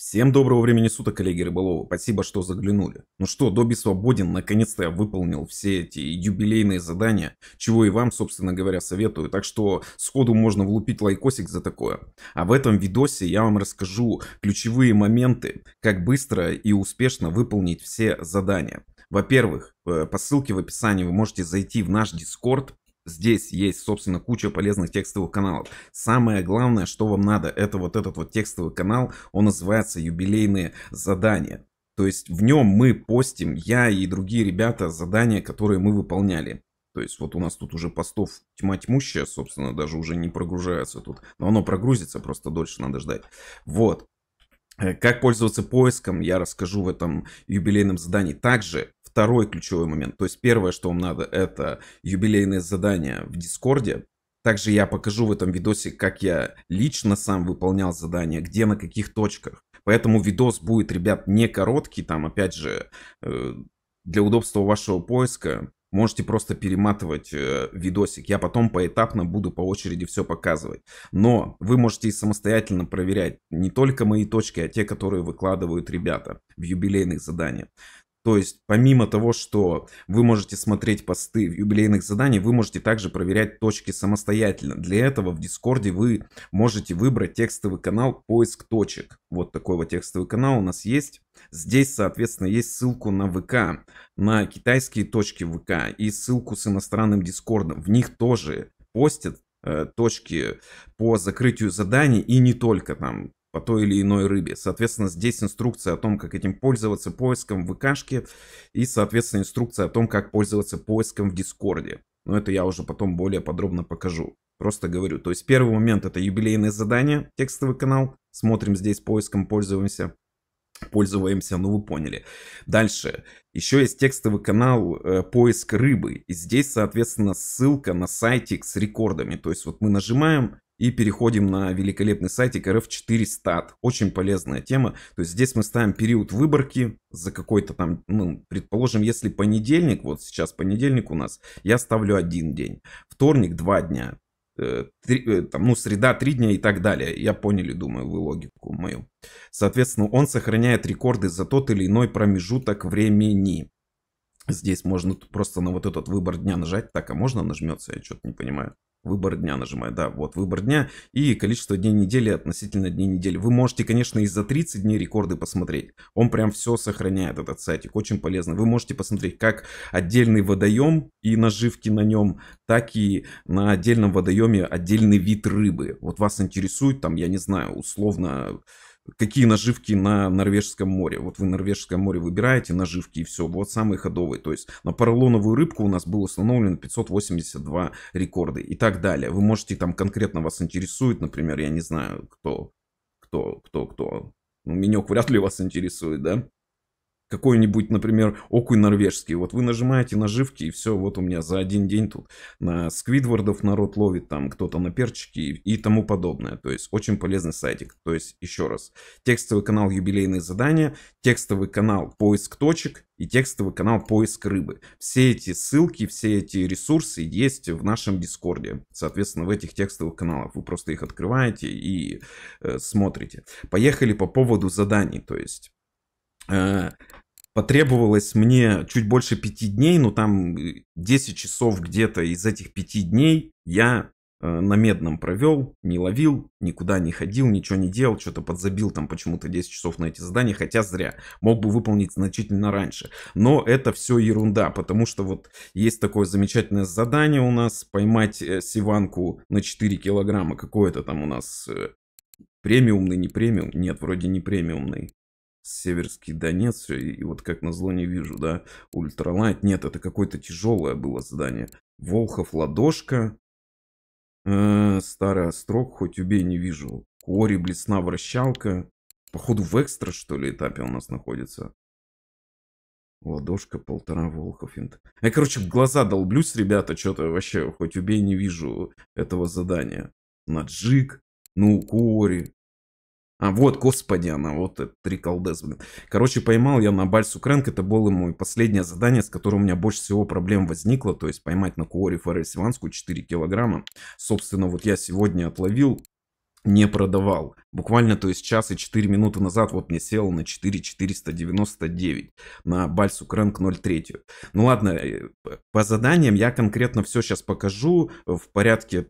Всем доброго времени суток, коллеги рыболовы. Спасибо, что заглянули. Ну что, Доби свободен. Наконец-то я выполнил все эти юбилейные задания, чего и вам, собственно говоря, советую. Так что сходу можно влупить лайкосик за такое. А в этом видосе я вам расскажу ключевые моменты, как быстро и успешно выполнить все задания. Во-первых, э, по ссылке в описании вы можете зайти в наш Дискорд Здесь есть, собственно, куча полезных текстовых каналов. Самое главное, что вам надо, это вот этот вот текстовый канал, он называется «Юбилейные задания». То есть в нем мы постим, я и другие ребята, задания, которые мы выполняли. То есть вот у нас тут уже постов тьма тьмущая, собственно, даже уже не прогружается тут. Но оно прогрузится, просто дольше надо ждать. Вот. Э, как пользоваться поиском, я расскажу в этом юбилейном задании. Также второй ключевой момент. То есть первое, что вам надо, это юбилейные задания в Дискорде. Также я покажу в этом видосе, как я лично сам выполнял задания, где, на каких точках. Поэтому видос будет, ребят, не короткий, там, опять же, э, для удобства вашего поиска можете просто перематывать э, видосик. Я потом поэтапно буду по очереди все показывать. Но вы можете и самостоятельно проверять не только мои точки, а те, которые выкладывают ребята в юбилейных заданиях. То есть, помимо того, что вы можете смотреть посты в юбилейных заданиях, вы можете также проверять точки самостоятельно. Для этого в Дискорде вы можете выбрать текстовый канал «Поиск точек». Вот такой вот текстовый канал у нас есть. Здесь, соответственно, есть ссылку на ВК, на китайские точки ВК и ссылку с иностранным Дискордом. В них тоже постят э, точки по закрытию заданий и не только там по той или иной рыбе. Соответственно, здесь инструкция о том, как этим пользоваться поиском в ВКшке и, соответственно, инструкция о том, как пользоваться поиском в Дискорде. Но это я уже потом более подробно покажу. Просто говорю. То есть первый момент это юбилейное задание, текстовый канал. Смотрим здесь поиском, пользуемся пользуемся, ну вы поняли. Дальше. Еще есть текстовый канал э, «Поиск рыбы». И здесь, соответственно, ссылка на сайтик с рекордами. То есть вот мы нажимаем, и переходим на великолепный сайтик rf4stat. Очень полезная тема. То есть здесь мы ставим период выборки за какой-то там, ну, предположим, если понедельник, вот сейчас понедельник у нас, я ставлю один день. Вторник два дня. Э, три, э, там, ну, среда три дня и так далее. Я поняли, думаю, вы логику мою. Соответственно, он сохраняет рекорды за тот или иной промежуток времени. Здесь можно просто на вот этот выбор дня нажать. Так, а можно нажмется? Я что-то не понимаю. Выбор дня нажимаю, да, вот выбор дня и количество дней недели относительно дней недели. Вы можете, конечно, и за 30 дней рекорды посмотреть. Он прям все сохраняет, этот сайтик, очень полезно. Вы можете посмотреть как отдельный водоем и наживки на нем, так и на отдельном водоеме отдельный вид рыбы. Вот вас интересует там, я не знаю, условно какие наживки на Норвежском море. Вот вы Норвежское море выбираете, наживки и все. Вот самые ходовые. То есть на поролоновую рыбку у нас было установлено 582 рекорды и так далее. Вы можете там конкретно вас интересует, например, я не знаю, кто, кто, кто, кто. Ну, Минек вряд ли вас интересует, да? какой-нибудь, например, окунь норвежский. Вот вы нажимаете наживки, и все, вот у меня за один день тут на сквидвардов народ ловит, там кто-то на перчики и, и тому подобное. То есть очень полезный сайтик. То есть еще раз, текстовый канал юбилейные задания, текстовый канал поиск точек и текстовый канал поиск рыбы. Все эти ссылки, все эти ресурсы есть в нашем дискорде. Соответственно, в этих текстовых каналах вы просто их открываете и э, смотрите. Поехали по поводу заданий. То есть Э, потребовалось мне чуть больше пяти дней, но ну, там 10 э, часов где-то из этих пяти дней я э, на медном провел, не ловил, никуда не ходил, ничего не делал, что-то подзабил там почему-то 10 часов на эти задания, хотя зря, мог бы выполнить значительно раньше. Но это все ерунда, потому что вот есть такое замечательное задание у нас, поймать сиванку на 4 килограмма, какое-то там у нас премиумный, не премиум, нет, вроде не премиумный, Северский Донец, э, и, вот как назло не вижу, да, Ультралайт. Нет, это какое-то тяжелое было задание. Волхов, Ладошка, э, Старый Острог, хоть убей, не вижу. Кори, Блесна, Вращалка. Походу в экстра, что ли, этапе у нас находится. Ладошка, полтора волка Я, короче, в глаза долблюсь, ребята, что-то вообще, хоть убей, не вижу этого задания. Наджик, ну, кори. А, вот, господи, она, вот это три колдес, блин. Короче, поймал я на Бальсу Крэнк, это было мое последнее задание, с которым у меня больше всего проблем возникло, то есть поймать на куори Форель Сиванскую 4 килограмма. Собственно, вот я сегодня отловил, не продавал. Буквально, то есть час и 4 минуты назад вот мне сел на 4499 на Бальсу Крэнк 03. Ну ладно, э, по заданиям я конкретно все сейчас покажу в порядке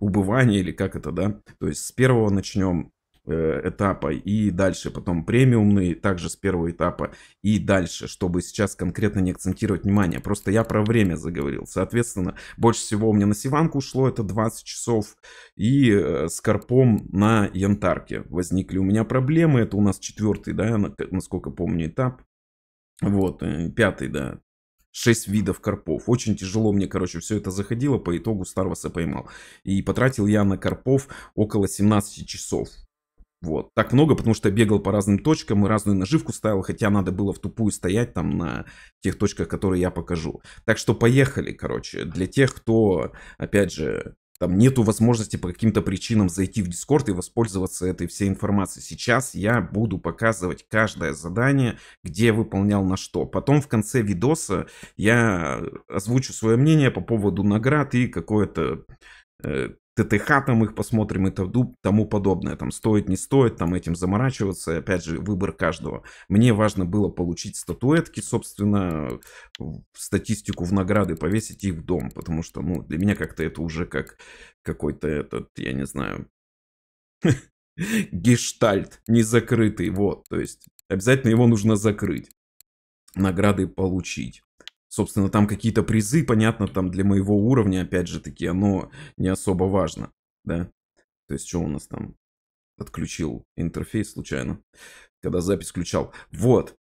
убывания или как это, да? То есть с первого начнем, Э, этапа и дальше, потом премиумный также с первого этапа и дальше, чтобы сейчас конкретно не акцентировать внимание. Просто я про время заговорил. Соответственно, больше всего у меня на Сиванку ушло, это 20 часов, и э, с Карпом на Янтарке возникли у меня проблемы. Это у нас четвертый, да, насколько помню, этап. Вот, э, пятый, да, 6 видов карпов. Очень тяжело мне, короче, все это заходило, по итогу Старваса поймал. И потратил я на карпов около 17 часов. Вот. Так много, потому что бегал по разным точкам и разную наживку ставил, хотя надо было в тупую стоять там на тех точках, которые я покажу. Так что поехали, короче. Для тех, кто, опять же, там нету возможности по каким-то причинам зайти в дискорд и воспользоваться этой всей информацией. Сейчас я буду показывать каждое задание, где выполнял на что. Потом в конце видоса я озвучу свое мнение по поводу наград и какое-то э, ТТХ там их посмотрим и тому подобное. Там стоит, не стоит, там этим заморачиваться. Опять же, выбор каждого. Мне важно было получить статуэтки, собственно, статистику в награды, повесить их в дом. Потому что, ну, для меня как-то это уже как какой-то этот, я не знаю, гештальт незакрытый. Вот, то есть обязательно его нужно закрыть награды получить. Собственно, там какие-то призы, понятно, там для моего уровня, опять же таки, оно не особо важно, да. То есть, что у нас там? Отключил интерфейс случайно, когда запись включал. Вот.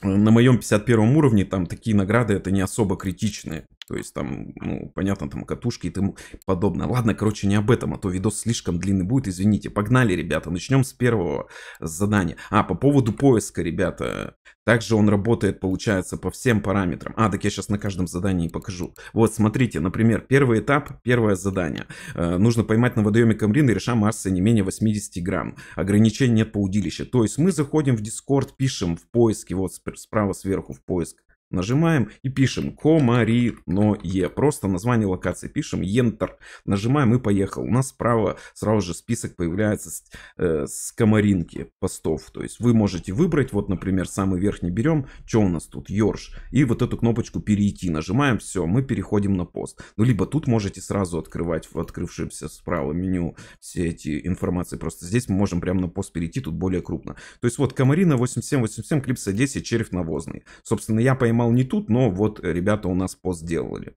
На моем 51 уровне там такие награды, это не особо критичные то есть там, ну, понятно, там катушки и тому подобное. Ладно, короче, не об этом, а то видос слишком длинный будет, извините. Погнали, ребята, начнем с первого задания. А, по поводу поиска, ребята. Также он работает, получается, по всем параметрам. А, так я сейчас на каждом задании покажу. Вот, смотрите, например, первый этап, первое задание. Э, нужно поймать на водоеме Камрин и реша массы не менее 80 грамм. Ограничений нет по удилище. То есть мы заходим в Discord, пишем в поиске, вот справа сверху в поиск, Нажимаем и пишем комариное. Просто название локации пишем Enter. Нажимаем и поехал. У нас справа сразу же список появляется с, э, с комаринки постов. То есть вы можете выбрать, вот, например, самый верхний берем, что у нас тут, Йорш. И вот эту кнопочку перейти. Нажимаем, все, мы переходим на пост. Ну, либо тут можете сразу открывать в открывшемся справа меню все эти информации. Просто здесь мы можем прямо на пост перейти, тут более крупно. То есть вот комарина 8787, клипса 10, червь навозный. Собственно, я поймал поймал не тут, но вот ребята у нас пост сделали.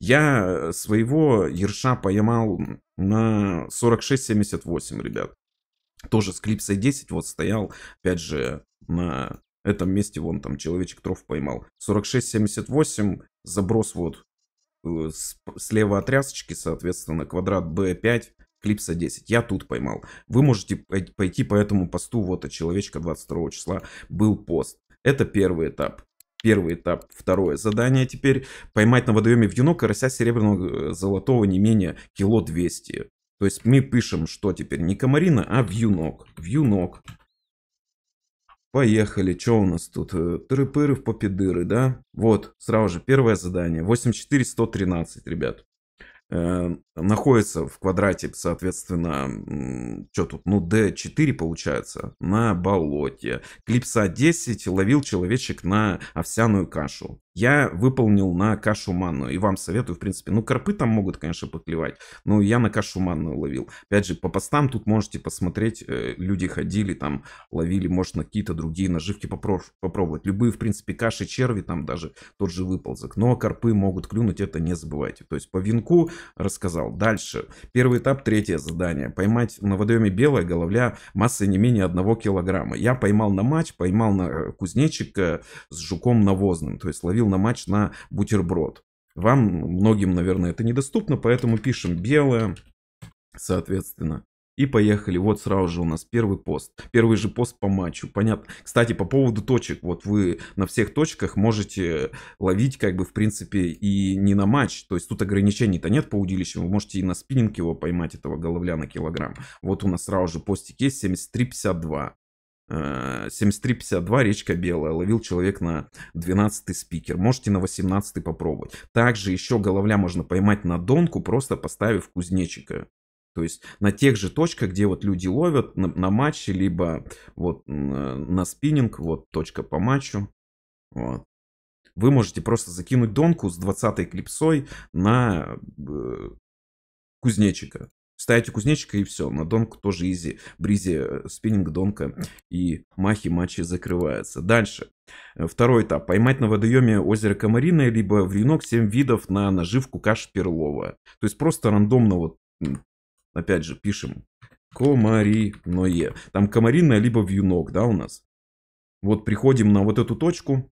Я э, своего ерша поймал на 46.78, ребят. Тоже с клипсой 10 вот стоял, опять же, на этом месте вон там человечек тров поймал. 46.78, заброс вот э, слева от рясочки, соответственно, квадрат B5, клипса 10. Я тут поймал. Вы можете пойти по этому посту, вот от человечка 22 числа был пост. Это первый этап. Первый этап, второе задание теперь. Поймать на водоеме в вьюно карася серебряного э, золотого не менее кило 200. То есть мы пишем, что теперь не комарина, а вьюнок. Вьюнок. Поехали, что у нас тут? Э, тыры в попидыры, да? Вот, сразу же, первое задание. 84-113, ребят. Э, находится в квадрате, соответственно, что тут, ну, D4 получается, на болоте. Клипса 10 ловил человечек на овсяную кашу. Я выполнил на кашу манную, и вам советую, в принципе, ну, карпы там могут, конечно, поклевать, но я на кашу манную ловил. Опять же, по постам тут можете посмотреть, э, люди ходили там, ловили, может, на какие-то другие наживки попробовать. Любые, в принципе, каши черви, там даже тот же выползок, но карпы могут клюнуть, это не забывайте. То есть по винку рассказал. Дальше. Первый этап, третье задание. Поймать на водоеме белая головля массой не менее одного килограмма. Я поймал на матч, поймал на э, кузнечика э, с жуком навозным. То есть ловил на матч на бутерброд. Вам, многим, наверное, это недоступно, поэтому пишем белое, соответственно, и поехали. Вот сразу же у нас первый пост. Первый же пост по матчу. Понятно. Кстати, по поводу точек. Вот вы на всех точках можете ловить, как бы, в принципе, и не на матч. То есть тут ограничений-то нет по удилищам. Вы можете и на спиннинг его поймать, этого головля на килограмм. Вот у нас сразу же постик есть 73,52. 7352 э, речка белая ловил человек на 12 спикер можете на 18 попробовать также еще головля можно поймать на донку просто поставив кузнечика то есть на тех же точках, где вот люди ловят на, на матче, либо вот э, на спиннинг, вот точка по матчу. Вот. Вы можете просто закинуть донку с 20-й клипсой на э, кузнечика. Ставите кузнечика и все. На донку тоже изи. Бризи, э, спиннинг, донка и махи матчи закрываются. Дальше. Второй этап. Поймать на водоеме озеро Комариное, либо в венок 7 видов на наживку каш перлова. То есть просто рандомно вот Опять же, пишем комариное. Там комариное либо вьюнок, да, у нас. Вот приходим на вот эту точку.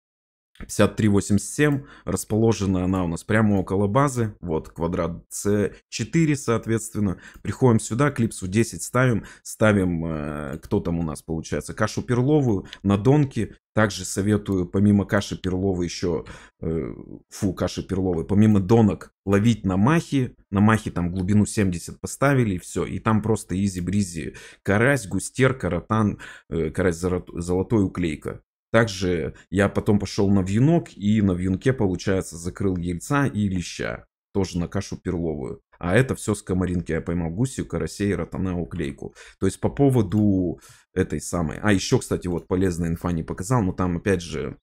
5387, расположена она у нас прямо около базы, вот квадрат c 4 соответственно. Приходим сюда, клипсу 10 ставим, ставим, э, кто там у нас получается, кашу перловую на донке. Также советую помимо каши перловой еще, э, фу, каши перловой, помимо донок ловить на махи. На махи там глубину 70 поставили и все. И там просто изи-бризи карась, густер, каратан, э, карась золотой, уклейка. Также я потом пошел на вьюнок и на вьюнке, получается, закрыл ельца и леща. Тоже на кашу перловую. А это все с комаринки. Я поймал гусью, карасей, ротанео, уклейку То есть по поводу этой самой... А еще, кстати, вот полезная инфа не показал, но там опять же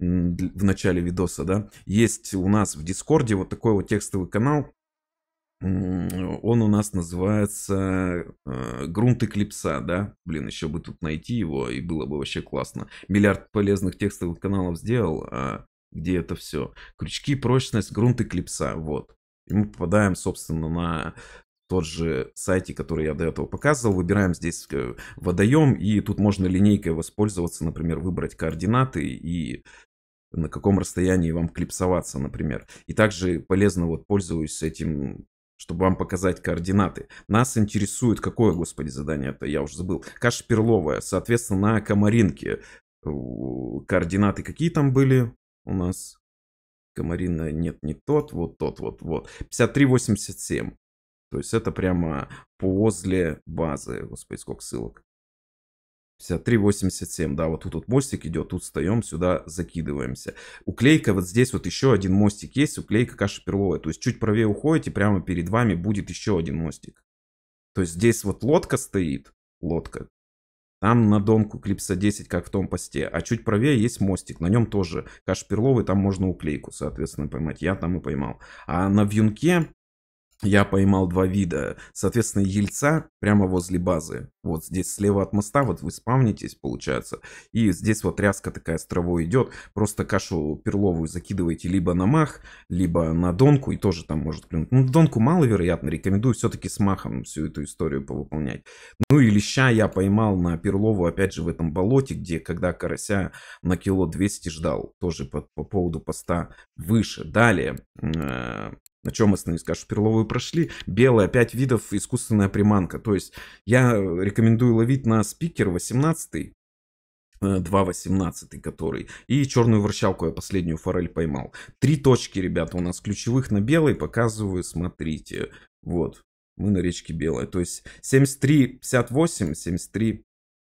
в начале видоса, да, есть у нас в Дискорде вот такой вот текстовый канал, он у нас называется э, «Грунт Эклипса», да? Блин, еще бы тут найти его, и было бы вообще классно. Миллиард полезных текстовых каналов сделал, а где это все? Крючки, прочность, грунт Эклипса, вот. И мы попадаем, собственно, на тот же сайте, который я до этого показывал. Выбираем здесь э, водоем, и тут можно линейкой воспользоваться, например, выбрать координаты и на каком расстоянии вам клипсоваться, например. И также полезно вот пользуюсь этим чтобы вам показать координаты. Нас интересует, какое, господи, задание это я уже забыл. Каша перловая, соответственно, на Комаринке. Координаты какие там были у нас? Комарина, нет, не тот, вот тот, вот, вот. 5387. То есть это прямо возле базы. Господи, сколько ссылок. 53,87, да, вот тут вот мостик идет, тут встаем, сюда закидываемся. Уклейка, вот здесь вот еще один мостик есть, уклейка каша перловая. То есть чуть правее уходите, прямо перед вами будет еще один мостик. То есть здесь вот лодка стоит, лодка. Там на донку клипса 10, как в том посте. А чуть правее есть мостик, на нем тоже каш перловый, там можно уклейку, соответственно, поймать. Я там и поймал. А на вьюнке я поймал два вида. Соответственно, ельца прямо возле базы. Вот здесь слева от моста, вот вы спавнитесь, получается. И здесь вот ряска такая с травой идет. Просто кашу перловую закидываете либо на мах, либо на донку. И тоже там может клюнуть. Ну, донку маловероятно. Рекомендую все-таки с махом всю эту историю повыполнять. Ну и леща я поймал на перлову, опять же, в этом болоте, где когда карася на кило 200 ждал. Тоже по, по поводу поста выше. Далее э, на чем мы остановились? Кашу перловую прошли. Белая, 5 видов, искусственная приманка. То есть я рекомендую ловить на спикер 18 2.18, э, который. И черную ворчалку я последнюю форель поймал. Три точки, ребята, у нас ключевых на белой. Показываю, смотрите. Вот, мы на речке Белая. То есть 73-58, 73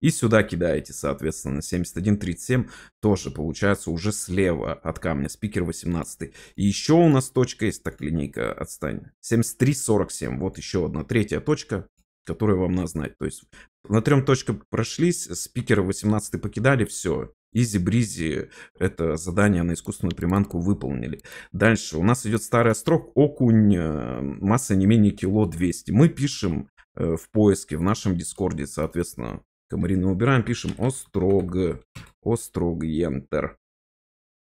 И сюда кидаете, соответственно, 71.37 тоже получается уже слева от камня, спикер 18. И еще у нас точка есть, так линейка отстань. 73.47, вот еще одна третья точка, которую вам надо знать. То есть на трем точках прошлись, спикер 18 покидали, все. Изи-бризи это задание на искусственную приманку выполнили. Дальше у нас идет старый острог, окунь, э, масса не менее кило 200. Мы пишем э, в поиске в нашем дискорде, соответственно, Комарина убираем, пишем острог. Острог, enter.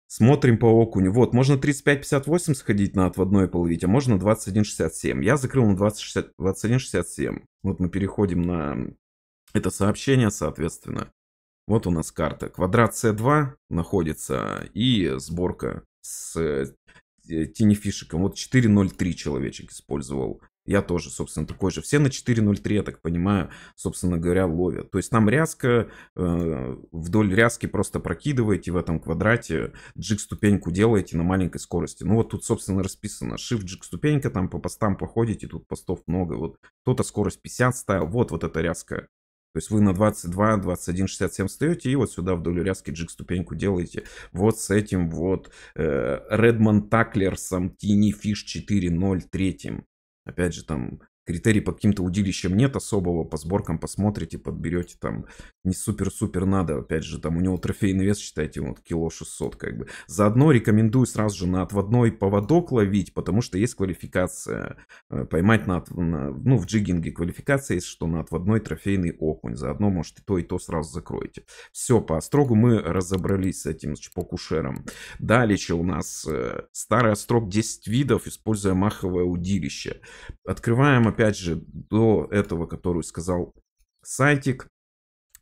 Смотрим по окуню. Вот, можно 35.58 сходить на отводной и половить, а можно 21.67. Я закрыл на 21.67. Вот мы переходим на это сообщение, соответственно. Вот у нас карта. Квадрат С2 находится и сборка с э, Тинифишиком. Вот 4.03 человечек использовал. Я тоже, собственно, такой же. Все на 4.03, я так понимаю, собственно говоря, ловят. То есть там рязка, э, вдоль рязки просто прокидываете в этом квадрате, джиг-ступеньку делаете на маленькой скорости. Ну вот тут, собственно, расписано. Shift джиг-ступенька, там по постам походите, тут постов много. Вот кто-то скорость 50 ставил, вот, вот эта рязка. То есть вы на 22, 21, 67 встаете и вот сюда вдоль урязки джиг ступеньку делаете. Вот с этим вот Редман Таклерсом Тини Фиш 4.0 третьим. Опять же, там критерий по каким-то удилищам нет особого, по сборкам посмотрите, подберете там, не супер-супер надо, опять же, там у него трофейный вес, считайте, вот кило 600 как бы. Заодно рекомендую сразу же на отводной поводок ловить, потому что есть квалификация, э, поймать на, на ну, в джиггинге квалификация есть, что на отводной трофейный окунь, заодно, может, и то, и то сразу закроете. Все, по строгу мы разобрались с этим, с чпокушером. Далее у нас э, старый острог 10 видов, используя маховое удилище. Открываем, опять опять же, до этого, которую сказал сайтик,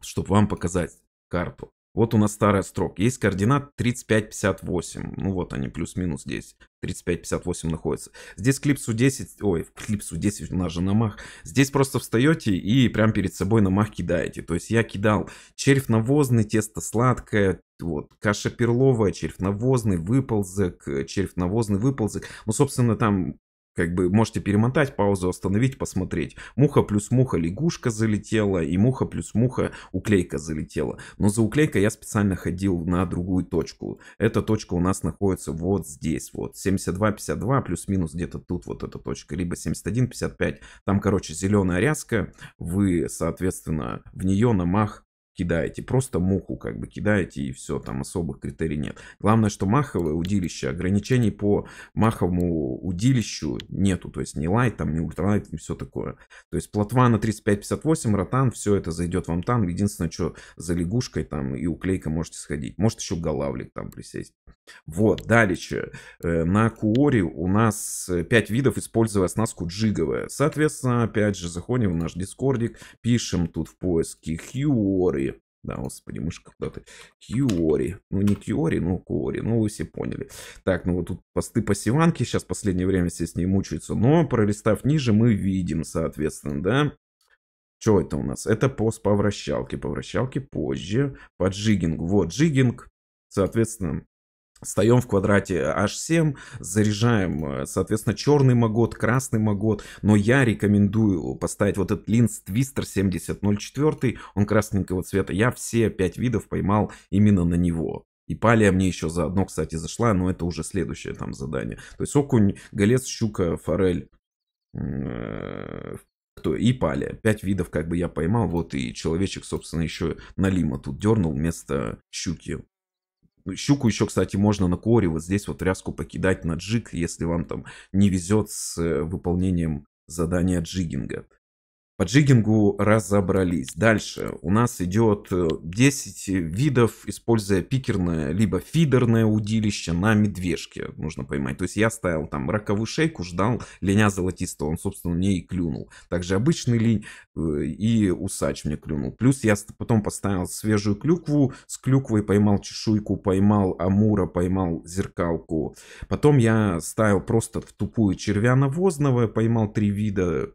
чтобы вам показать карту. Вот у нас старая строка. Есть координат 3558. Ну вот они, плюс-минус здесь. 3558 находится. Здесь клипсу 10... Ой, клипсу 10 у нас же намах. Здесь просто встаете и прям перед собой на мах кидаете. То есть я кидал червь навозный, тесто сладкое, вот, каша перловая, червь навозный, выползок, червь навозный, выползок. Ну, собственно, там как бы можете перемотать паузу, остановить, посмотреть. Муха плюс муха лягушка залетела, и муха плюс муха уклейка залетела. Но за уклейкой я специально ходил на другую точку. Эта точка у нас находится вот здесь, вот 72-52, плюс-минус где-то тут вот эта точка, либо 71-55. Там, короче, зеленая ряска, вы, соответственно, в нее на мах кидаете. Просто муху как бы кидаете и все, там особых критерий нет. Главное, что маховое удилище, ограничений по маховому удилищу нету. То есть не лайт, там не ультралайт, не все такое. То есть плотва на 35-58, ротан, все это зайдет вам там. Единственное, что за лягушкой там и уклейка можете сходить. Может еще голавлик там присесть. Вот, дальше. Э, на Акуоре у нас 5 э, видов, используя оснастку джиговая. Соответственно, опять же, заходим в наш дискордик, пишем тут в поиске кьюори, Да, господи, мышка куда-то. Кьюори. Ну, не Кьюори, ну, Куори. Ну, вы все поняли. Так, ну вот тут посты по Сиванке. Сейчас последнее время все с ней мучаются. Но, пролистав ниже, мы видим, соответственно, да, что это у нас? Это пост по вращалке. По вращалке позже. По джигингу. Вот джигинг. Соответственно, Встаем в квадрате H7, заряжаем, э, соответственно, черный магот, красный магот. Но я рекомендую поставить вот этот линз Twister 7004, он красненького цвета. Я все пять видов поймал именно на него. И палия мне еще заодно, кстати, зашла, но это уже следующее там задание. То есть окунь, голец, щука, форель, кто э, и палия. Пять видов как бы я поймал, вот и человечек, собственно, еще налима тут дернул вместо щуки. Ну, щуку еще, кстати, можно на коре вот здесь вот ряску покидать на джиг, если вам там не везет с э, выполнением задания джигинга. По джигингу разобрались. Дальше у нас идет 10 э, видов, используя пикерное либо фидерное удилище на медвежке. Нужно поймать. То есть я ставил там раковую шейку, ждал линя золотистого. Он, собственно, мне и клюнул. Также обычный линь э, и усач мне клюнул. Плюс я потом поставил свежую клюкву. С клюквой поймал чешуйку, поймал амура, поймал зеркалку. Потом я ставил просто в тупую червя навозного. Поймал три вида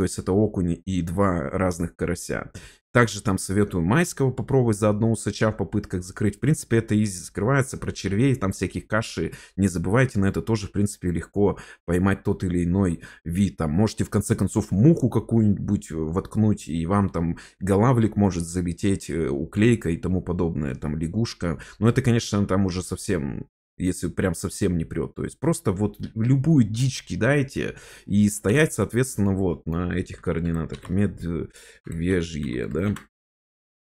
то есть это окуни и два разных карася. Также там советую майского попробовать заодно усача в попытках закрыть. В принципе, это изи закрывается. Про червей, там всяких каши. Не забывайте, на это тоже, в принципе, легко поймать тот или иной вид. Там можете, в конце концов, муху какую-нибудь э, воткнуть, и вам там голавлик может залететь, э, уклейка и тому подобное, там лягушка. Но это, конечно, там уже совсем если прям совсем не прет. То есть просто вот любую дичь кидайте и стоять, соответственно, вот на этих координатах. Медвежье, да?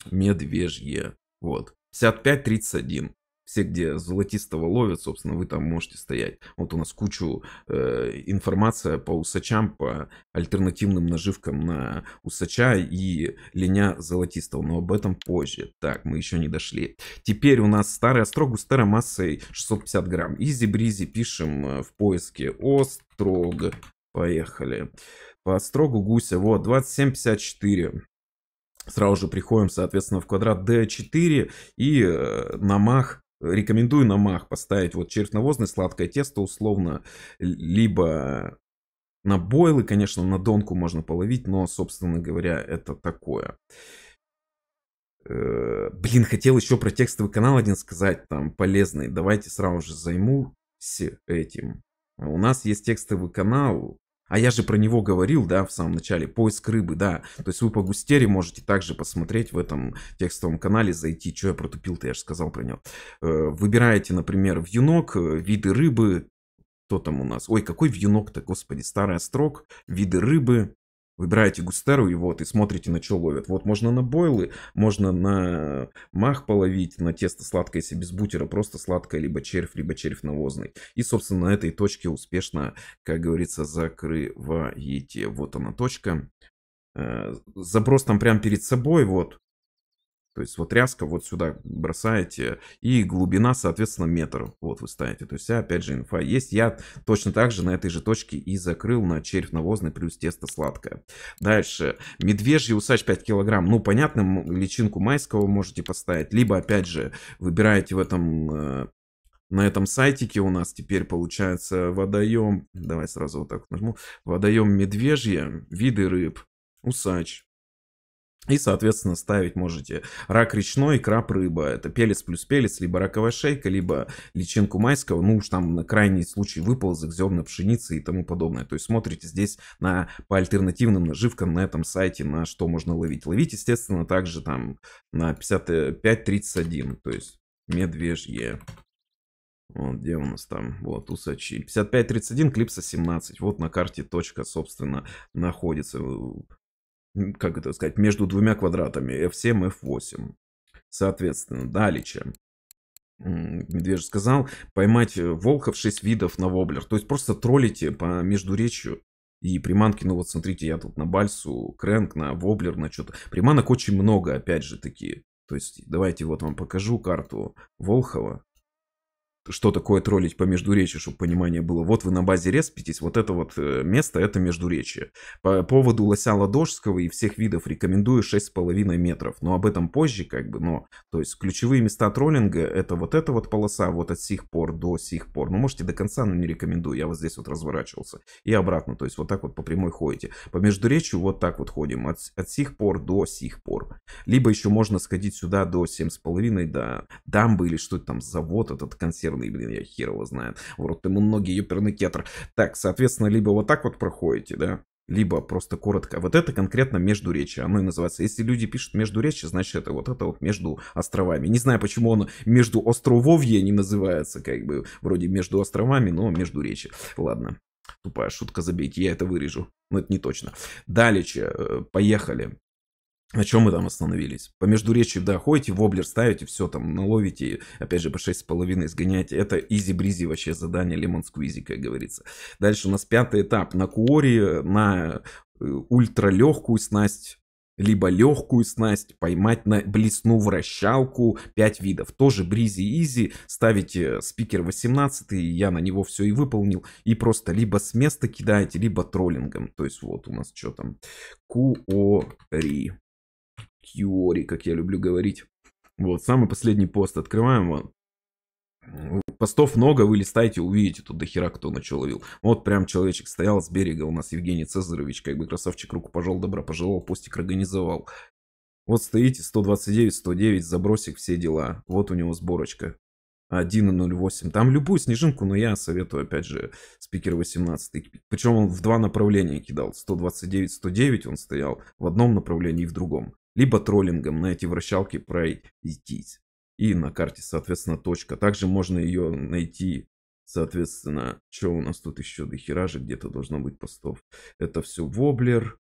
Медвежье. Вот. 55-31 все, где золотистого ловят, собственно, вы там можете стоять. Вот у нас кучу э, информация по усачам, по альтернативным наживкам на усача и линя золотистого, но об этом позже. Так, мы еще не дошли. Теперь у нас старый острог с массой 650 грамм. Изи-бризи пишем э, в поиске острог. Поехали. По острогу гуся, вот, 27,54. Сразу же приходим, соответственно, в квадрат D4 и э, на мах рекомендую на мах поставить вот червь-навозный сладкое тесто условно, либо на бойлы, конечно, на донку можно половить, но, собственно говоря, это такое. Э, блин, хотел еще про текстовый канал один сказать, там полезный. Давайте сразу же займусь этим. А у нас есть текстовый канал, а я же про него говорил, да, в самом начале. Поиск рыбы, да. То есть вы по густере можете также посмотреть в этом текстовом канале, зайти. Что я протупил-то, я же сказал про него. Э, выбираете, например, вьюнок, виды рыбы. Кто там у нас? Ой, какой вьюнок-то, господи, старая строк, виды рыбы. Выбираете густеру и вот, и смотрите, на что ловят. Вот можно на бойлы, можно на мах половить, на тесто сладкое, если без бутера, просто сладкое, либо червь, либо червь навозный. И, собственно, на этой точке успешно, как говорится, закрываете. Вот она точка. Э, заброс там прямо перед собой, вот, то есть вот ряска вот сюда бросаете, и глубина, соответственно, метр вот вы ставите. То есть вся, опять же, инфа есть. Я точно так же на этой же точке и закрыл на червь навозный плюс тесто сладкое. Дальше. Медвежий усач 5 килограмм. Ну, понятно, личинку майского можете поставить. Либо, опять же, выбираете в этом э, на этом сайтике у нас теперь получается водоем, давай сразу вот так нажму, водоем медвежье виды рыб, усач, и, соответственно, ставить можете рак речной, краб, рыба. Это пелец плюс пелец, либо раковая шейка, либо личинку майского. Ну уж там на крайний случай выползок, зерна пшеницы и тому подобное. То есть смотрите здесь на, по альтернативным наживкам на этом сайте, на что можно ловить. Ловить, естественно, также там на 55-31, то есть медвежье. Вот где у нас там, вот, усачи. 55-31, клипса 17. Вот на карте точка, собственно, находится как это сказать, между двумя квадратами f7, f8. Соответственно, Далича. Медвежий сказал, поймать э, волков 6 видов на воблер. То есть просто троллите по междуречью и приманки, ну вот смотрите, я тут на бальсу, крэнк, на воблер, на что-то. Приманок очень много, опять же такие. То есть давайте вот вам покажу карту Волхова что такое троллить по междуречию, чтобы понимание было. Вот вы на базе респитесь, вот это вот э, место, это междуречие. По поводу лося ладожского и всех видов рекомендую 6,5 метров. Но об этом позже как бы, но... То есть ключевые места троллинга это вот эта вот полоса, вот от сих пор до сих пор. Ну, можете до конца, но не рекомендую. Я вот здесь вот разворачивался. И обратно, то есть вот так вот по прямой ходите. По междуречию вот так вот ходим. От, от сих пор до сих пор. Либо еще можно сходить сюда до 7,5, до дамбы или что-то там, завод этот консерв северный, блин, я хер его знает. В рот ему ноги, ёперный кетр. Так, соответственно, либо вот так вот проходите, да, либо просто коротко. Вот это конкретно между речи оно и называется. Если люди пишут между речи, значит это вот это вот между островами. Не знаю, почему оно между острововье не называется, как бы вроде между островами, но между речи. Ладно, тупая шутка, забейте, я это вырежу. Но это не точно. Далее, э, поехали. О чем мы там остановились? По междуречию, да, ходите, воблер ставите, все там наловите, опять же, по 6,5 сгоняйте. Это изи-бризи вообще задание лимон сквизи, как говорится. Дальше у нас пятый этап на куори, на э, ультралегкую снасть либо легкую снасть, поймать на блесну вращалку, 5 видов, тоже бризи изи, ставите спикер 18, я на него все и выполнил, и просто либо с места кидаете, либо троллингом, то есть вот у нас что там, куори, Кьюори, как я люблю говорить. Вот, самый последний пост открываем. Вон. Постов много, вы листаете, увидите тут до хера кто начал ловил. Вот прям человечек стоял с берега, у нас Евгений Цезарович, как бы красавчик, руку пожал, добра пожелал, постик организовал. Вот стоите, 129, 109, забросик, все дела. Вот у него сборочка. 1.08. Там любую снежинку, но я советую, опять же, спикер 18. Причем он в два направления кидал. 129-109 он стоял в одном направлении и в другом либо троллингом на эти вращалки пройтись. И на карте, соответственно, точка. Также можно ее найти, соответственно, что у нас тут еще до хера же где-то должно быть постов. Это все воблер.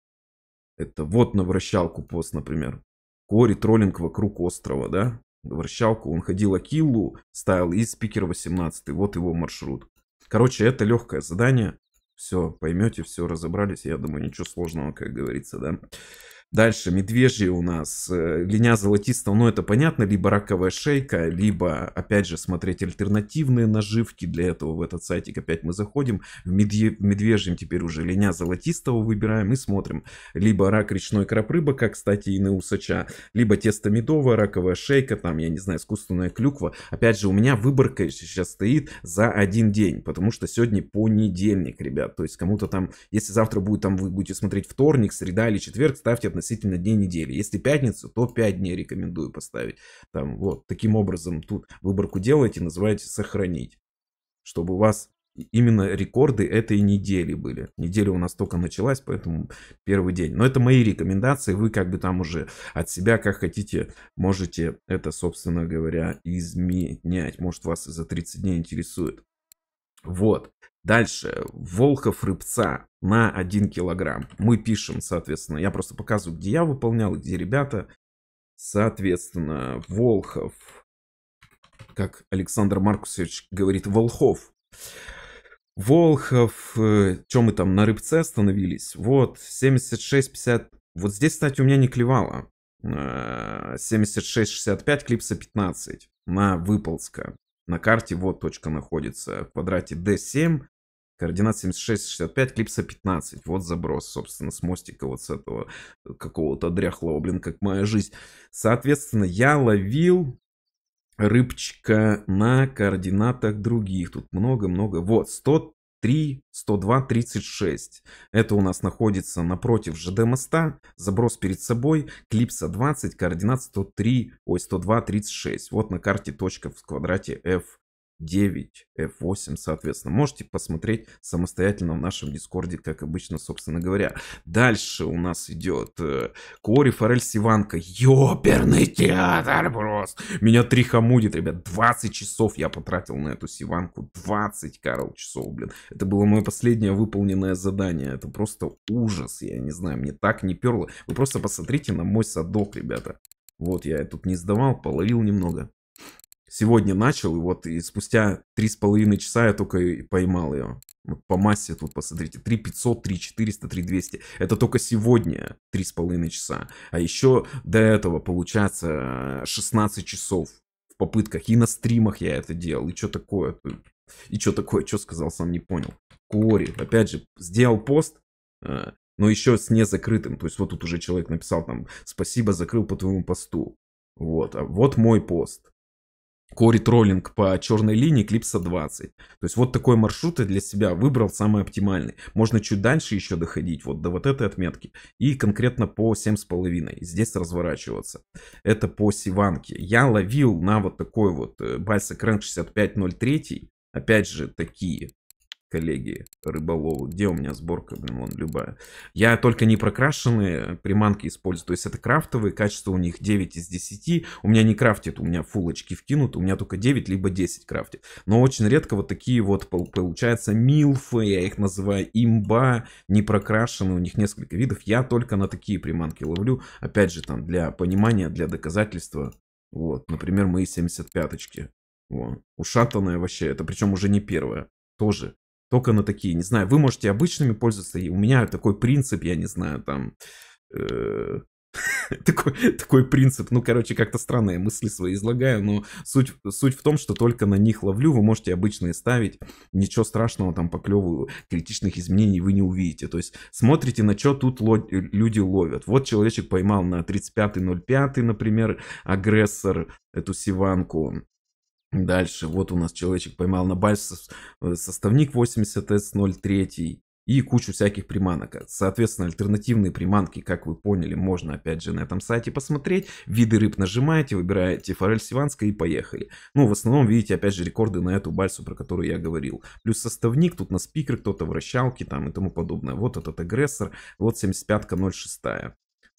Это вот на вращалку пост, например. Кори троллинг вокруг острова, да? Вращалку. Он ходил Акиллу, ставил и спикер 18. Вот его маршрут. Короче, это легкое задание. Все, поймете, все разобрались. Я думаю, ничего сложного, как говорится, да. Дальше медвежьи у нас, э, линия золотистого, ну это понятно, либо раковая шейка, либо, опять же, смотреть альтернативные наживки. Для этого в этот сайтик опять мы заходим, в, медве в медвежьем теперь уже линия золотистого выбираем и смотрим. Либо рак речной крапрыба, как, кстати, и на усача, либо тесто медовое, раковая шейка, там, я не знаю, искусственная клюква. Опять же, у меня выборка сейчас стоит за один день, потому что сегодня понедельник, ребят. То есть кому-то там, если завтра будет там, вы будете смотреть вторник, среда или четверг, ставьте на относительно дней недели. Если пятница, то 5 дней рекомендую поставить. Там вот таким образом тут выборку делаете, называете сохранить, чтобы у вас именно рекорды этой недели были. Неделя у нас только началась, поэтому первый день. Но это мои рекомендации, вы как бы там уже от себя как хотите, можете это, собственно говоря, изменять. Может вас и за 30 дней интересует. Вот. Дальше, Волхов рыбца на 1 килограмм. Мы пишем, соответственно, я просто показываю, где я выполнял, где ребята. Соответственно, волхов, как Александр Маркусович говорит, волхов. Волхов, э, чем мы там на рыбце остановились? Вот, 76-50. Вот здесь, кстати, у меня не клевало. 76-65, э, клипса 15 на Выползка. На карте вот точка находится в квадрате D7, координат 76-65, клипса 15. Вот заброс, собственно, с мостика вот с этого какого-то дряхлого, блин, как моя жизнь. Соответственно, я ловил рыбчика на координатах других. Тут много-много. Вот, 100 3, 102, 36. Это у нас находится напротив ЖД моста, заброс перед собой, клипса 20, координат 103, ой, 102, 36. Вот на карте точка в квадрате F 9, F8, э, соответственно. Можете посмотреть самостоятельно в нашем Дискорде, как обычно, собственно говоря. Дальше у нас идет э, Кори Форель Сиванка. Ёперный театр просто. Меня трихомудит, ребят. 20 часов я потратил на эту Сиванку. 20, Карл, часов, блин. Это было мое последнее выполненное задание. Это просто ужас. Я не знаю, мне так не перло. Вы просто посмотрите на мой садок, ребята. Вот, я тут не сдавал, половил немного сегодня начал, и вот и спустя три с половиной часа я только и поймал ее. Вот по массе тут посмотрите, 3 500, 3 400, 3 200. Это только сегодня три с половиной часа. А еще до этого получается 16 часов в попытках. И на стримах я это делал. И что такое? И что такое? Что сказал, сам не понял. Кори, опять же, сделал пост, э, но еще с незакрытым. То есть вот тут уже человек написал там, спасибо, закрыл по твоему посту. Вот, а вот мой пост Кори троллинг по черной линии Клипса 20. То есть вот такой маршрут я для себя выбрал самый оптимальный. Можно чуть дальше еще доходить, вот до вот этой отметки. И конкретно по 7,5 здесь разворачиваться. Это по Сиванке. Я ловил на вот такой вот э, Байсек Рэнк 6503. Опять же, такие коллеги рыболовы, где у меня сборка, блин, вон любая. Я только не прокрашенные приманки использую, то есть это крафтовые, качество у них 9 из 10, у меня не крафтит, у меня фулочки вкинут, у меня только 9 либо 10 крафтит. Но очень редко вот такие вот получается милфы, я их называю имба, не прокрашенные, у них несколько видов, я только на такие приманки ловлю, опять же там для понимания, для доказательства, вот, например, мои 75-очки. Вот. Ушатанная вообще, это причем уже не первая тоже только на такие, не знаю, вы можете обычными пользоваться, и у меня такой принцип, я не знаю, там... Э, такой, такой принцип, ну, короче, как-то странные мысли свои излагаю, но суть, суть в том, что только на них ловлю, вы можете обычные ставить, ничего страшного там по клеву критичных изменений вы не увидите, то есть смотрите, на что тут ло- люди ловят. Вот человечек поймал на 35.05, например, агрессор эту сиванку, Дальше, вот у нас человечек поймал на бальсе э, составник 80С03 и кучу всяких приманок. Соответственно, альтернативные приманки, как вы поняли, можно опять же на этом сайте посмотреть. Виды рыб нажимаете, выбираете форель сиванская и поехали. Ну, в основном, видите, опять же, рекорды на эту бальсу, про которую я говорил. Плюс составник, тут на спикер кто-то вращалки там и тому подобное. Вот этот агрессор, вот 75-06.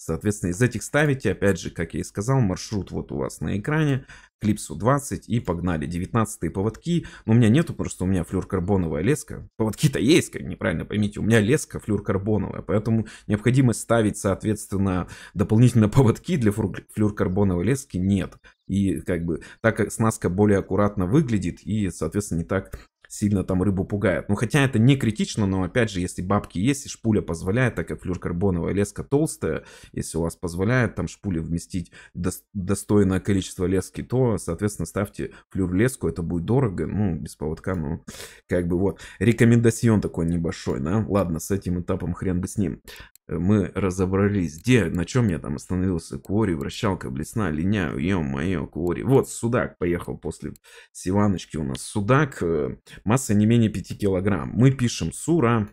Соответственно, из этих ставите, опять же, как я и сказал, маршрут вот у вас на экране, клипсу 20 и погнали. 19 поводки, но у меня нету, просто у меня флюркарбоновая леска. Поводки-то есть, как неправильно поймите, у меня леска флюркарбоновая, поэтому необходимо ставить, соответственно, дополнительно поводки для флюркарбоновой лески нет. И как бы так как снаска более аккуратно выглядит и, соответственно, не так сильно там рыбу пугает, Ну, хотя это не критично, но опять же, если бабки есть и шпуля позволяет, так как флюркарбоновая леска толстая, если у вас позволяет там шпуле вместить достойное количество лески, то, соответственно, ставьте флюр леску, это будет дорого, ну, без поводка, ну, как бы вот. Рекомендацион такой небольшой, да? Ладно, с этим этапом хрен бы с ним. Э, мы разобрались, где, на чем я там остановился, Куори, вращалка, блесна, линяю, ё-моё, Куори. Вот, судак поехал после Сиваночки у нас. Судак, э, масса не менее 5 килограмм. Мы пишем сура,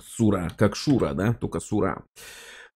сура, как шура, да, только сура.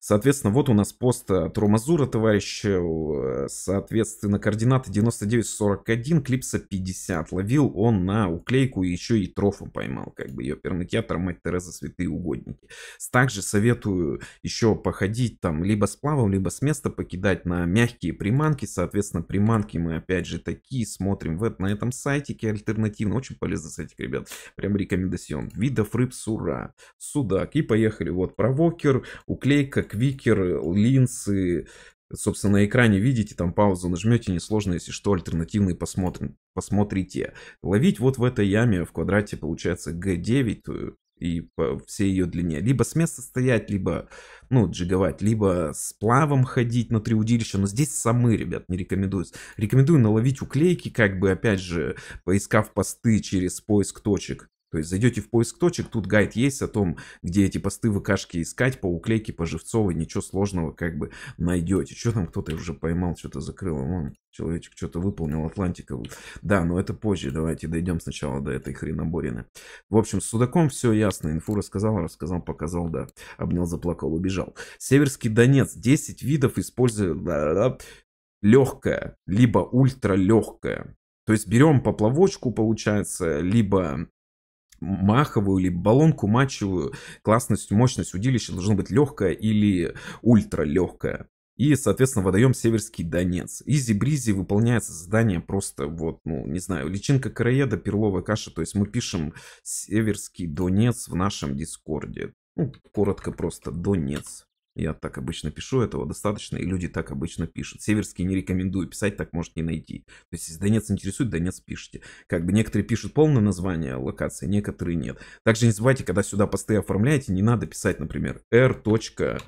Соответственно, вот у нас пост э, Тромазура, товарищ, э, соответственно, координаты 99-41, клипса 50. Ловил он на уклейку и еще и трофом поймал, как бы ее пернакиатор, мать Тереза, святые угодники. Также советую еще походить там либо с плавом, либо с места покидать на мягкие приманки. Соответственно, приманки мы опять же такие смотрим вот на этом сайтике альтернативно. Очень полезный сайтик, ребят. Прям рекомендацион. Видов рыб сура, судак. И поехали. Вот провокер, уклейка, квикер, линзы, собственно, на экране видите, там паузу нажмете, несложно, если что, альтернативные посмотрим, посмотрите. Ловить вот в этой яме в квадрате получается G9 э, и по всей ее длине. Либо с места стоять, либо, ну, джиговать, либо с плавом ходить на удилища. Но здесь самы, ребят, не рекомендуется. Рекомендую наловить уклейки, как бы, опять же, поискав посты через поиск точек то есть зайдете в поиск точек, тут гайд есть о том, где эти посты вкшки искать, по уклейке, по живцовой, ничего сложного как бы найдете. Что там кто-то уже поймал, что-то закрыл, вон человечек что-то выполнил, Атлантика. Да, но это позже, давайте дойдем сначала до этой хреноборины. В общем, с Судаком все ясно, инфу рассказал, рассказал, показал, да, обнял, заплакал, убежал. Северский Донец, 10 видов используя да, да, легкая, либо ультралегкая. То есть берем поплавочку, получается, либо маховую или баллонку матчевую, классность, мощность удилища должно быть легкая или ультралегкая. И, соответственно, водоем Северский Донец. Изи-бризи выполняется задание просто, вот, ну, не знаю, личинка короеда, перловая каша. То есть мы пишем Северский Донец в нашем Дискорде. Ну, коротко просто Донец. Я так обычно пишу, этого достаточно, и люди так обычно пишут. Северский не рекомендую писать, так может не найти. То есть, если Донец интересует, Донец пишите. Как бы некоторые пишут полное название локации, некоторые нет. Также не забывайте, когда сюда посты оформляете, не надо писать, например, r.r.донец.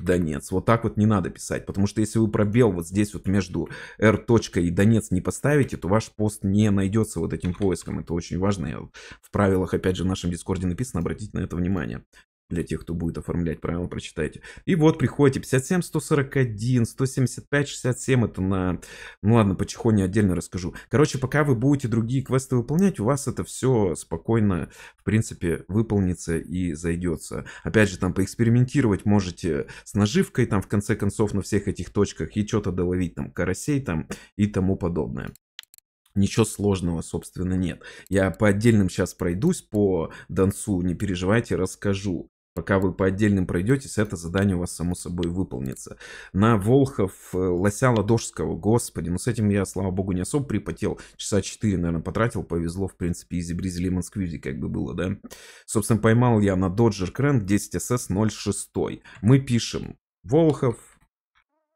Донец. Вот так вот не надо писать, потому что если вы пробел вот здесь вот между R. и Донец не поставите, то ваш пост не найдется вот этим поиском. Это очень важно. В правилах, опять же, в нашем Дискорде написано, обратите на это внимание для тех, кто будет оформлять, правильно прочитайте. И вот приходите 57, 141, 175, 67, это на... Ну ладно, по чехоне отдельно расскажу. Короче, пока вы будете другие квесты выполнять, у вас это все спокойно, в принципе, выполнится и зайдется. Опять же, там поэкспериментировать можете с наживкой, там, в конце концов, на всех этих точках, и что-то доловить, там, карасей, там, и тому подобное ничего сложного, собственно, нет. Я по отдельным сейчас пройдусь по Донцу, не переживайте, расскажу. Пока вы по отдельным пройдетесь, это задание у вас само собой выполнится. На Волхов, э, Лося Ладожского, господи, ну с этим я, слава богу, не особо припотел. Часа 4, наверное, потратил, повезло, в принципе, изобрезили Монсквизи, как бы было, да. Собственно, поймал я на Доджер Grand 10 сс 06. Мы пишем Волхов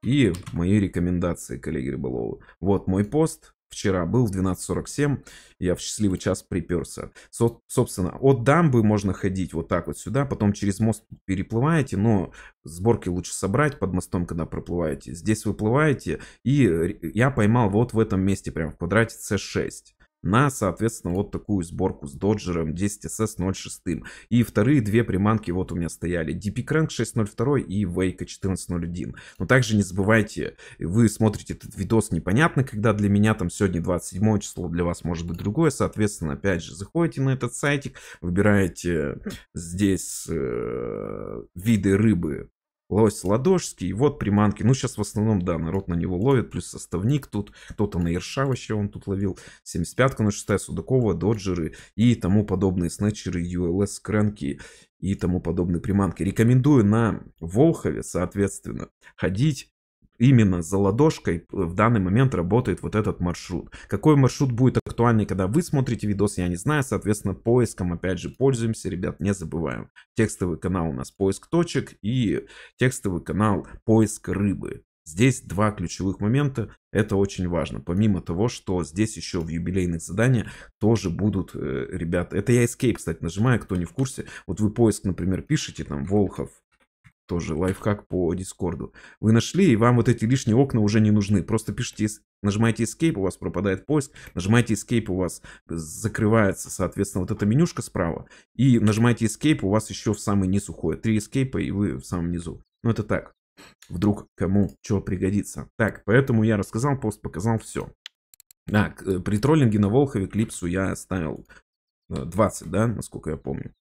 и мои рекомендации, коллеги рыболовы. Вот мой пост, вчера был в 12.47, я в счастливый час приперся. Со- собственно, от дамбы можно ходить вот так вот сюда, потом через мост переплываете, но сборки лучше собрать под мостом, когда проплываете. Здесь выплываете, и я поймал вот в этом месте, прямо в квадрате c 6 на, соответственно, вот такую сборку с Доджером 10SS 06. И вторые две приманки вот у меня стояли. DP Crank 602 и Вейка 1401. Но также не забывайте, вы смотрите этот видос непонятно, когда для меня там сегодня 27 число, для вас может быть другое. Соответственно, опять же, заходите на этот сайтик, выбираете хм. здесь э, виды рыбы Лось Ладожский, вот приманки. Ну, сейчас в основном, да, народ на него ловит, плюс составник тут, кто-то на Ершавище он тут ловил, 75-ка на 6 Судакова, Доджеры и тому подобные снетчеры, ULS, кренки и тому подобные приманки. Рекомендую на Волхове, соответственно, ходить именно за ладошкой э, в данный момент работает вот этот маршрут. Какой маршрут будет актуальный, когда вы смотрите видос, я не знаю. Соответственно, поиском, опять же, пользуемся, ребят, не забываем. Текстовый канал у нас поиск точек и текстовый канал поиск рыбы. Здесь два ключевых момента, это очень важно. Помимо того, что здесь еще в юбилейных заданиях тоже будут, э, ребята, это я Escape, кстати, нажимаю, кто не в курсе. Вот вы поиск, например, пишете, там, Волхов, тоже лайфхак по дискорду. Вы нашли, и вам вот эти лишние окна уже не нужны. Просто пишите, нажимаете Escape, у вас пропадает поиск, нажимаете Escape, у вас закрывается, соответственно, вот эта менюшка справа, и нажимаете Escape, у вас еще в самый низ уходит. Три Escape, и вы в самом низу. Ну, это так. Вдруг кому что пригодится. Так, поэтому я рассказал, пост показал все. Так, э, при троллинге на Волхове клипсу я ставил 20, э, да, насколько я помню.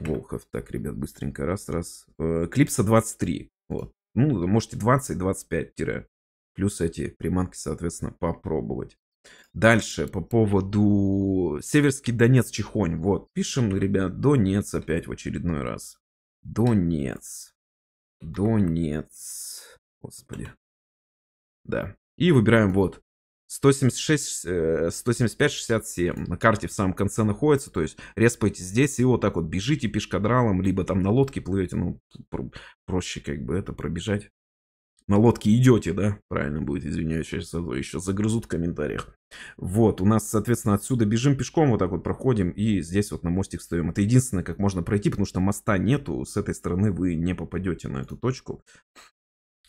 Волхов. Так, ребят, быстренько. Раз, раз. Э, клипса 23. Вот. Ну, можете 20, 25 тире. Плюс эти приманки, соответственно, попробовать. Дальше, по поводу Северский Донец Чехонь. Вот, пишем, ребят, Донец опять в очередной раз. Донец. Донец. Господи. Да. И выбираем вот 176, 175-67 э, на карте в самом конце находится, то есть респаете здесь и вот так вот бежите пешкадралом, либо там на лодке плывете, ну, проще как бы это пробежать. На лодке идете, да? Правильно будет, извиняюсь, сейчас еще загрызут в комментариях. Вот, у нас, соответственно, отсюда бежим пешком, вот так вот проходим, и здесь вот на мостик встаем. Это единственное, как можно пройти, потому что моста нету, с этой стороны вы не попадете на эту точку.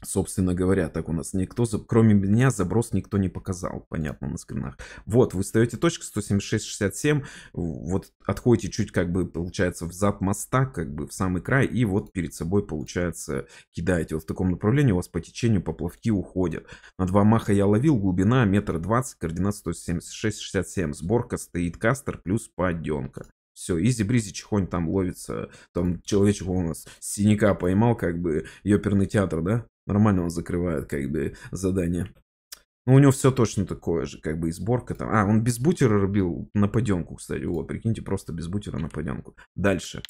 Собственно говоря, так у нас никто, кроме меня, заброс никто не показал, понятно, на скринах. Вот, вы ставите точка 176-67, вот отходите чуть как бы, получается, в зад моста, как бы в самый край, и вот перед собой, получается, кидаете. Вот в таком направлении у вас по течению поплавки уходят. На два маха я ловил, глубина метр двадцать, координат 176-67, сборка стоит кастер плюс паденка. Все, изи-бризи чехонь там ловится. Там человечек у нас синяка поймал, как бы ёперный театр, да? Нормально он закрывает как бы задание. Ну, у него все точно такое же, как бы и сборка там. А, он без бутера рубил нападенку, кстати. О, прикиньте, просто без бутера нападенку. Дальше.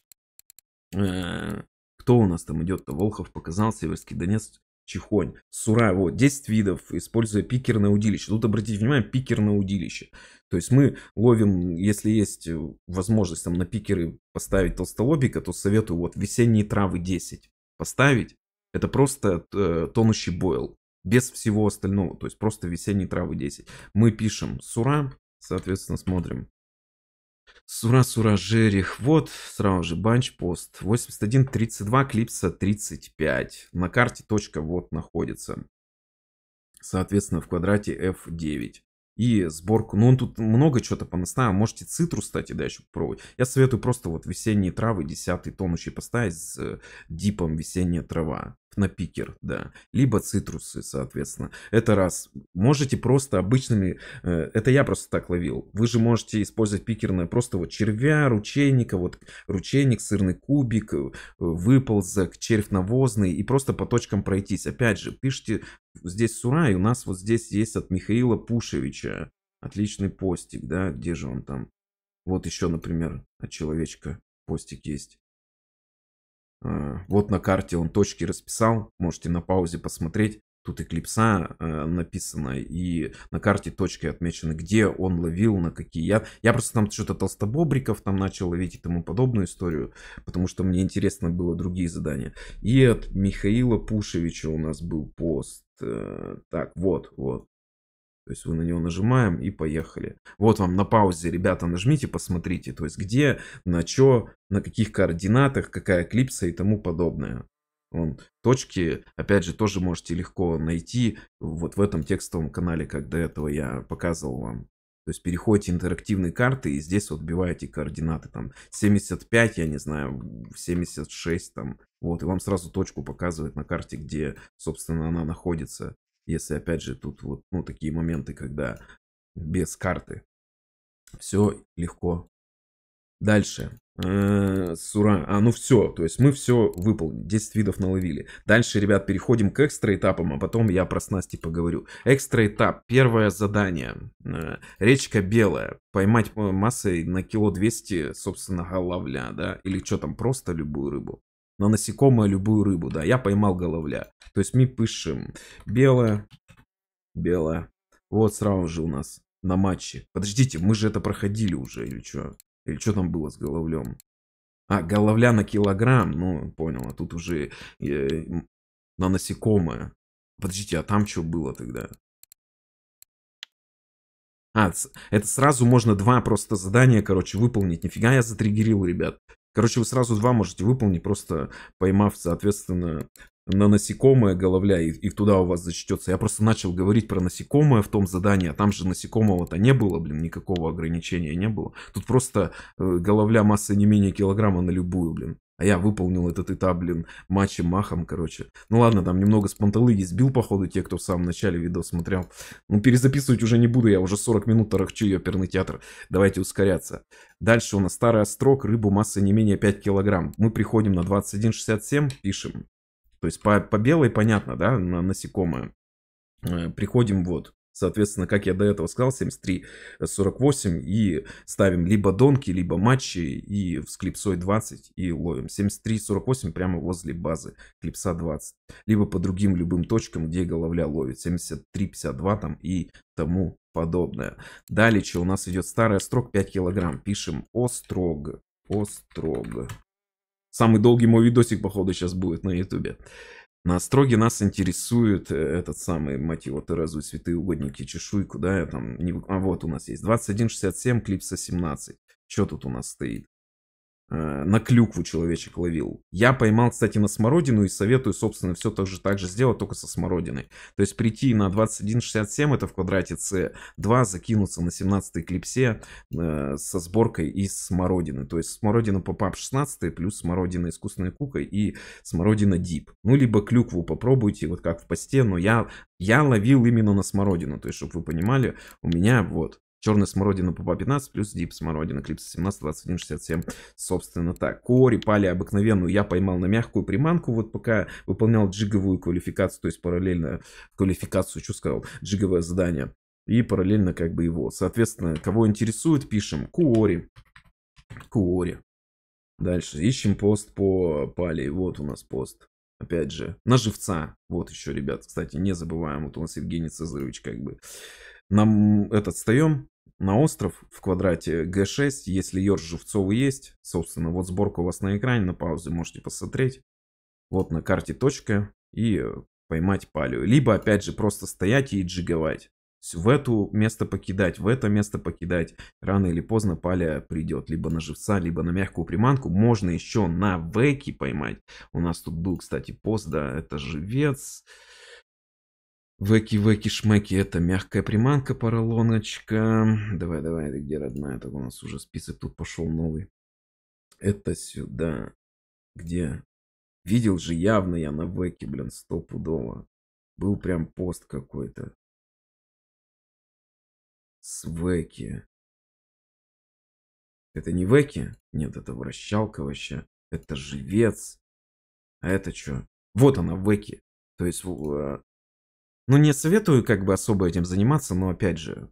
Э, кто у нас там идет-то? Волхов показал, Северский Донец, Чехонь, Сура, вот, 10 видов, используя пикерное удилище. Тут обратите внимание, пикерное удилище. То есть мы ловим, если есть возможность там на пикеры поставить толстолобика, то советую вот весенние травы 10 поставить это просто э, тонущий бойл, без всего остального, то есть просто весенние травы 10. Мы пишем сура, соответственно, смотрим. Сура, сура, жерих, вот, сразу же банч, пост, 81, 32, клипса 35. На карте точка вот находится, соответственно, в квадрате F9 и сборку. Ну, он тут много чего-то понаставил. Можете цитру, кстати, да, еще попробовать. Я советую просто вот весенние травы, 10 тонущий поставить с э, дипом весенняя трава на пикер, да, либо цитрусы, соответственно. Это раз. Можете просто обычными, э, это я просто так ловил. Вы же можете использовать пикерное просто вот червя, ручейника, вот ручейник, сырный кубик, э, выползок, червь навозный и просто по точкам пройтись. Опять же, пишите здесь сурай, у нас вот здесь есть от Михаила Пушевича отличный постик, да, где же он там? Вот еще, например, от человечка постик есть. Э, вот на карте он точки расписал, можете на паузе посмотреть. Тут эклипса э, написано, и на карте точки отмечены, где он ловил, на какие. Я, я просто там что-то толстобобриков там начал ловить и тому подобную историю, потому что мне интересно было другие задания. И от Михаила Пушевича у нас был пост. Э, так, вот, вот. То есть вы на него нажимаем и поехали. Вот вам на паузе, ребята, нажмите, посмотрите. То есть где, на что, на каких координатах, какая клипса и тому подобное. Вон, точки, опять же, тоже можете легко найти вот в этом текстовом канале, как до этого я показывал вам. То есть переходите интерактивные карты и здесь вот вбиваете координаты там 75, я не знаю, 76 там. Вот, и вам сразу точку показывает на карте, где, собственно, она находится если опять же тут вот ну, такие моменты, когда без карты. Все легко. Дальше. Э, сура. А, ну все. То есть мы все выполнили. 10 видов наловили. Дальше, ребят, переходим к экстра этапам, а потом я про снасти поговорю. Экстра этап. Первое задание. Э, речка белая. Поймать э, массой на кило 200, собственно, головля, да? Или что там, просто любую рыбу на насекомое любую рыбу. Да, я поймал головля. То есть мы пишем белое, белое. Вот сразу же у нас на матче. Подождите, мы же это проходили уже или что? Или что там было с головлем? А, головля на килограмм, ну, понял, а тут уже э, на насекомое. Подождите, а там что было тогда? А, это сразу можно два просто задания, короче, выполнить. Нифига я затригерил, ребят. Короче, вы сразу два можете выполнить, просто поймав, соответственно, на насекомое головля, и, и туда у вас зачтется. Я просто начал говорить про насекомое в том задании, а там же насекомого-то не было, блин, никакого ограничения не было. Тут просто э, головля массой не менее килограмма на любую, блин. А я выполнил этот этап, блин, матчем, махом, короче. Ну ладно, там немного с панталыги сбил, походу, те, кто в самом начале видео смотрел. Ну, перезаписывать уже не буду, я уже 40 минут тарахчу перный театр. Давайте ускоряться. Дальше у нас старый острог, рыбу массой не менее 5 килограмм. Мы приходим на 21.67, пишем. То есть по, по белой понятно, да, на насекомое. Э, приходим вот. Соответственно, как я до этого сказал, 73-48 э, и ставим либо донки, либо матчи и с клипсой 20 и ловим. 73-48 прямо возле базы клипса 20. Либо по другим любым точкам, где головля ловит. 73-52 там и тому подобное. Далее, что у нас идет старый острог 5 килограмм. Пишем острог. Острог. Самый долгий мой видосик, походу, сейчас будет на ютубе. На Остроге нас интересует э, этот самый, мотив его, Терезу, святые угодники, чешуйку, да, там, не... а вот у нас есть 2167, клипса 17. Что тут у нас стоит? Э, на клюкву человечек ловил. Я поймал, кстати, на смородину и советую, собственно, все так же, так же сделать, только со смородиной. То есть прийти на 21.67, это в квадрате С2, закинуться на 17 клипсе э, со сборкой из смородины. То есть смородина попап 16 плюс смородина искусственная кука и смородина дип. Ну, либо клюкву попробуйте, вот как в посте, но я, я ловил именно на смородину. То есть, чтобы вы понимали, у меня вот Черная смородина по 15, плюс дип смородина, клипс 17, 21, 67. Собственно так. Кори, пали обыкновенную я поймал на мягкую приманку, вот пока выполнял джиговую квалификацию, то есть параллельно квалификацию, что сказал, джиговое задание. И параллельно как бы его. Соответственно, кого интересует, пишем кори кори Дальше ищем пост по пали. Вот у нас пост. Опять же, на живца. Вот еще, ребят, кстати, не забываем. Вот у нас Евгений Цезарович как бы. Нам этот встаем, на остров в квадрате g 6 если Ёрш Живцовый есть. Собственно, вот сборка у вас на экране, на паузе можете посмотреть. Вот на карте точка и э, поймать палю. Либо, опять же, просто стоять и джиговать. В это место покидать, в это место покидать. Рано или поздно паля придет. Либо на живца, либо на мягкую приманку. Можно еще на веки поймать. У нас тут был, кстати, пост, да, это живец. Веки-веки-шмеки, это мягкая приманка, поролоночка. Давай, давай, ты где родная? Так у нас уже список тут пошел новый. Это сюда. Где? Видел же явно я на веке, блин, стопудово. Был прям пост какой-то. С веки. Это не веки? Нет, это вращалка вообще. Это живец. А это что? Вот она, веки. То есть э, ну, не советую как бы особо этим заниматься, но опять же...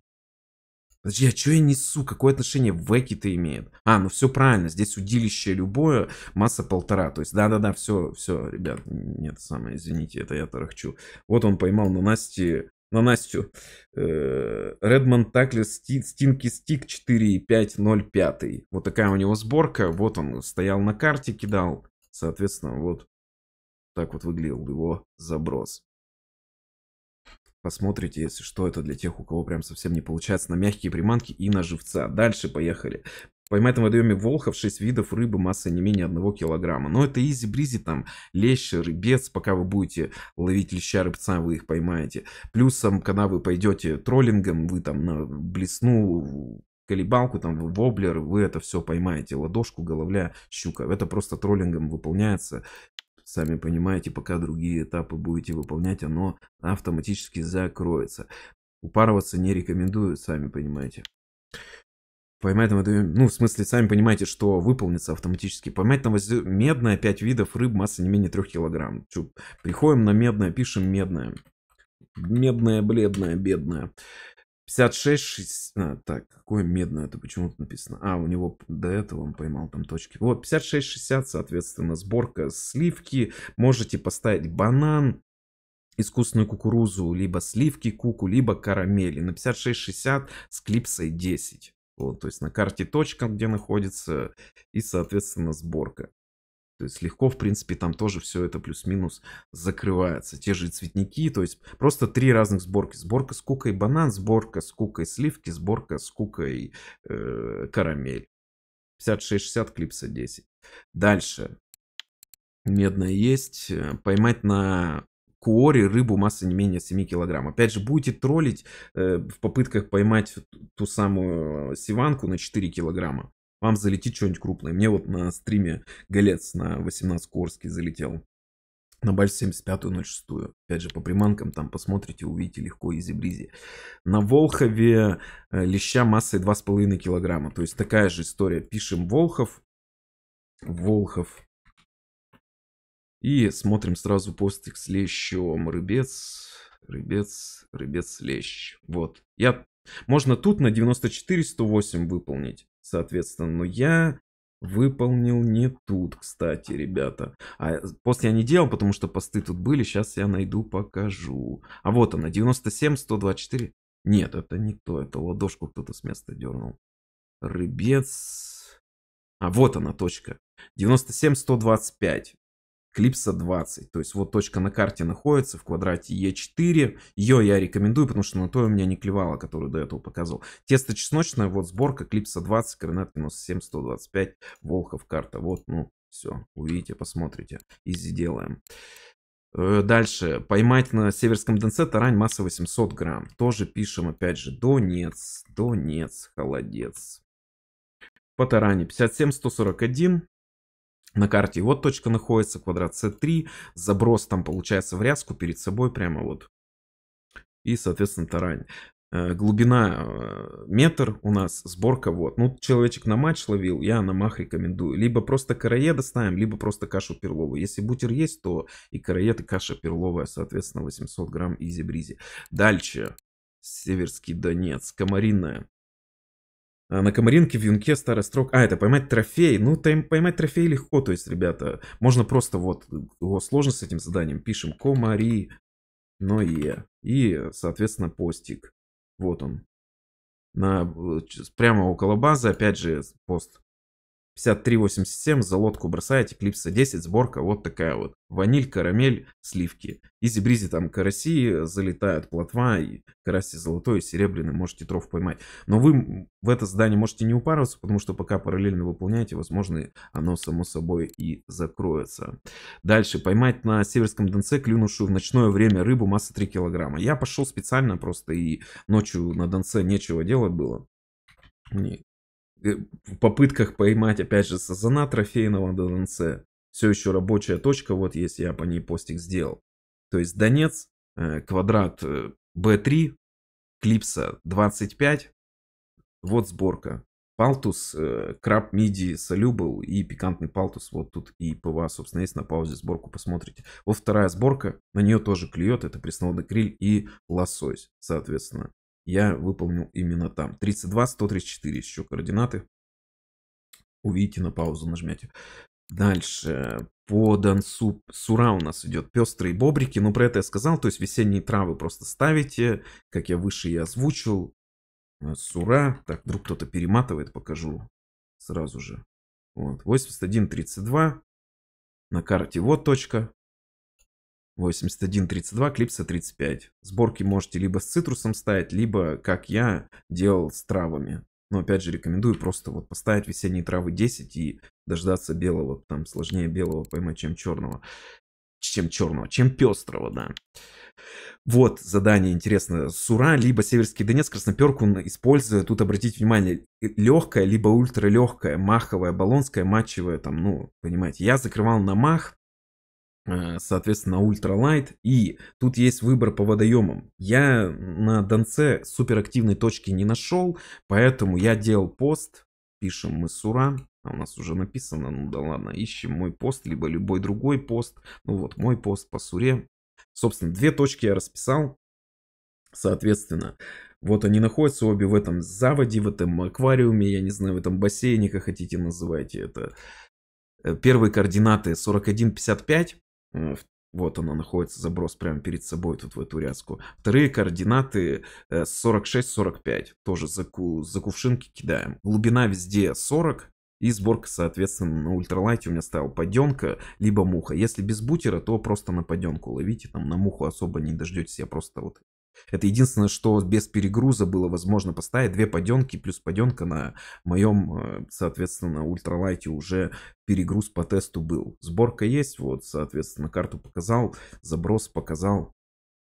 Подожди, а что я несу? Какое отношение веки это имеет? А, ну все правильно, здесь удилище любое, масса полтора. То есть, да-да-да, все, все, ребят, нет, самое, извините, это я тарахчу. Вот он поймал на Насте на Настю. Э, Редман Таклер Стинки Стик 4505. Вот такая у него сборка. Вот он стоял на карте, кидал. Соответственно, вот так вот выглядел его заброс. Посмотрите, если что, это для тех, у кого прям совсем не получается, на мягкие приманки и на живца. Дальше поехали. Поймать на водоеме волхов 6 видов рыбы массой не менее 1 килограмма. Но это изи-бризи, там лещ, рыбец, пока вы будете ловить леща, рыбца, вы их поймаете. Плюсом, когда вы пойдете троллингом, вы там на блесну, колебалку, там, воблер, вы это все поймаете, ладошку, головля, щука. Это просто троллингом выполняется сами понимаете, пока другие этапы будете выполнять, оно автоматически закроется. Упарываться не рекомендую, сами понимаете. Поймать на водоеме, ну, в смысле, сами понимаете, что выполнится автоматически. Поймать на водоеме медная, 5 видов рыб, масса не менее 3 килограмм. Чу, приходим на медное, пишем медное. Медное, бледное, бедное. 56, 6... А, так, какое медное это почему-то написано. А, у него до этого он поймал там точки. Вот, 56, 60, соответственно, сборка сливки. Можете поставить банан, искусственную кукурузу, либо сливки куку, либо карамели. На 56,60 с клипсой 10. Вот, то есть на карте точка, где находится, и, соответственно, сборка. То есть легко, в принципе, там тоже все это плюс-минус закрывается. Те же цветники, то есть просто три разных сборки. Сборка с кукой банан, сборка с кукой сливки, сборка с кукой э, карамель. 56-60, клипса 10. Дальше. Медная есть. Э, поймать на куоре рыбу массой не менее 7 килограмм. Опять же, будете троллить э, в попытках поймать ту самую э, сиванку на 4 килограмма вам залетит что-нибудь крупное. Мне вот на стриме Галец на 18 корский залетел. На Бальс 75-06. Опять же, по приманкам там посмотрите, увидите легко, изи-бризи. На Волхове э, леща массой 2,5 килограмма. То есть такая же история. Пишем Волхов. Волхов. И смотрим сразу постик с лещом. Рыбец, рыбец, рыбец, лещ. Вот. Я... Можно тут на 94-108 выполнить соответственно. Но я выполнил не тут, кстати, ребята. А пост я не делал, потому что посты тут были. Сейчас я найду, покажу. А вот она, 97, 124. Нет, это не то, это ладошку кто-то с места дернул. Рыбец. А вот она точка. 97, 125 клипса 20. То есть вот точка на карте находится в квадрате Е4. Ее я рекомендую, потому что на то у меня не клевало, которую до этого показывал. Тесто чесночное, вот сборка клипса 20, координат минус 7, 125, Волхов карта. Вот, ну, все, увидите, посмотрите. Изи делаем. Э, дальше. Поймать на северском донце тарань масса 800 грамм. Тоже пишем опять же. Донец, Донец, холодец. По таране 57-141 на карте. вот точка находится, квадрат c3, заброс там получается в ряску перед собой прямо вот. И, соответственно, тарань. Э, глубина э, метр у нас, сборка вот. Ну, человечек на матч ловил, я на мах рекомендую. Либо просто карае ставим, либо просто кашу перловую. Если бутер есть, то и караед, и каша перловая, соответственно, 800 грамм изи-бризи. Дальше. Северский Донец, комариная. А на комаринке в юнке старый строк. А, это поймать трофей. Ну, тайм, поймать трофей легко, то есть, ребята. Можно просто вот, его сложно с этим заданием. Пишем комари, но и И, соответственно, постик. Вот он. На, э, прямо около базы, опять же, пост. 53.87 за лодку бросаете, клипса 10, сборка вот такая вот. Ваниль, карамель, сливки. Изи-бризи там караси залетают, плотва, и караси золотой и серебряный, можете троф поймать. Но вы в это задание можете не упарываться, потому что пока параллельно выполняете, возможно, оно само собой и закроется. Дальше, поймать на северском Донце клюнувшую в ночное время рыбу масса 3 килограмма. Я пошел специально просто, и ночью на Донце нечего делать было. Э, в попытках поймать, опять же, сазана трофейного ДНЦ. Все еще рабочая точка, вот есть, я по ней постик сделал. То есть Донец, э, квадрат B3, э, клипса 25, вот сборка. Палтус, краб, миди, солюбл и пикантный палтус. Вот тут и ПВА, собственно, есть на паузе сборку, посмотрите. Вот вторая сборка, на нее тоже клюет, это пресноводный криль и лосось, соответственно я выполнил именно там. 32, 134 еще координаты. Увидите на паузу, нажмете. Дальше. По Дансу Сура у нас идет пестрые бобрики. но ну, про это я сказал. То есть весенние травы просто ставите. Как я выше и озвучил. Э, Сура. Так, вдруг кто-то перематывает, покажу сразу же. Вот, 81, 32. На карте вот точка. 81.32, клипса 35. Сборки можете либо с цитрусом ставить, либо, как я, делал с травами. Но опять же рекомендую просто вот поставить весенние травы 10 и дождаться белого. Там сложнее белого поймать, чем черного. Чем черного, чем пестрого, да. Вот задание интересное Сура, либо Северский Донец, Красноперку используя. Тут обратите внимание, легкая, либо ультралегкая, маховая, баллонская, матчевая, там, ну, понимаете. Я закрывал на мах, Э, соответственно, ультралайт. И тут есть выбор по водоемам. Я на Донце суперактивной точки не нашел, поэтому я делал пост. Пишем мы Сура. А у нас уже написано, ну да ладно, ищем мой пост, либо любой другой пост. Ну вот, мой пост по Суре. Собственно, две точки я расписал. Соответственно, вот они находятся обе в этом заводе, в этом аквариуме, я не знаю, в этом бассейне, как хотите называйте это. Э, первые координаты 41.55, Э, вот она находится, заброс прямо перед собой тут в эту ряску. Вторые координаты 46-45, э, тоже за, ку, за кувшинки кидаем. Глубина везде 40, и сборка, соответственно, на ультралайте у меня ставил паденка, либо муха. Если без бутера, то просто на паденку ловите, там на муху особо не дождетесь, я просто вот это единственное, что без перегруза было возможно поставить. Две паденки плюс паденка на моем, э, соответственно, ультралайте уже перегруз по тесту был. Сборка есть, вот, соответственно, карту показал, заброс показал.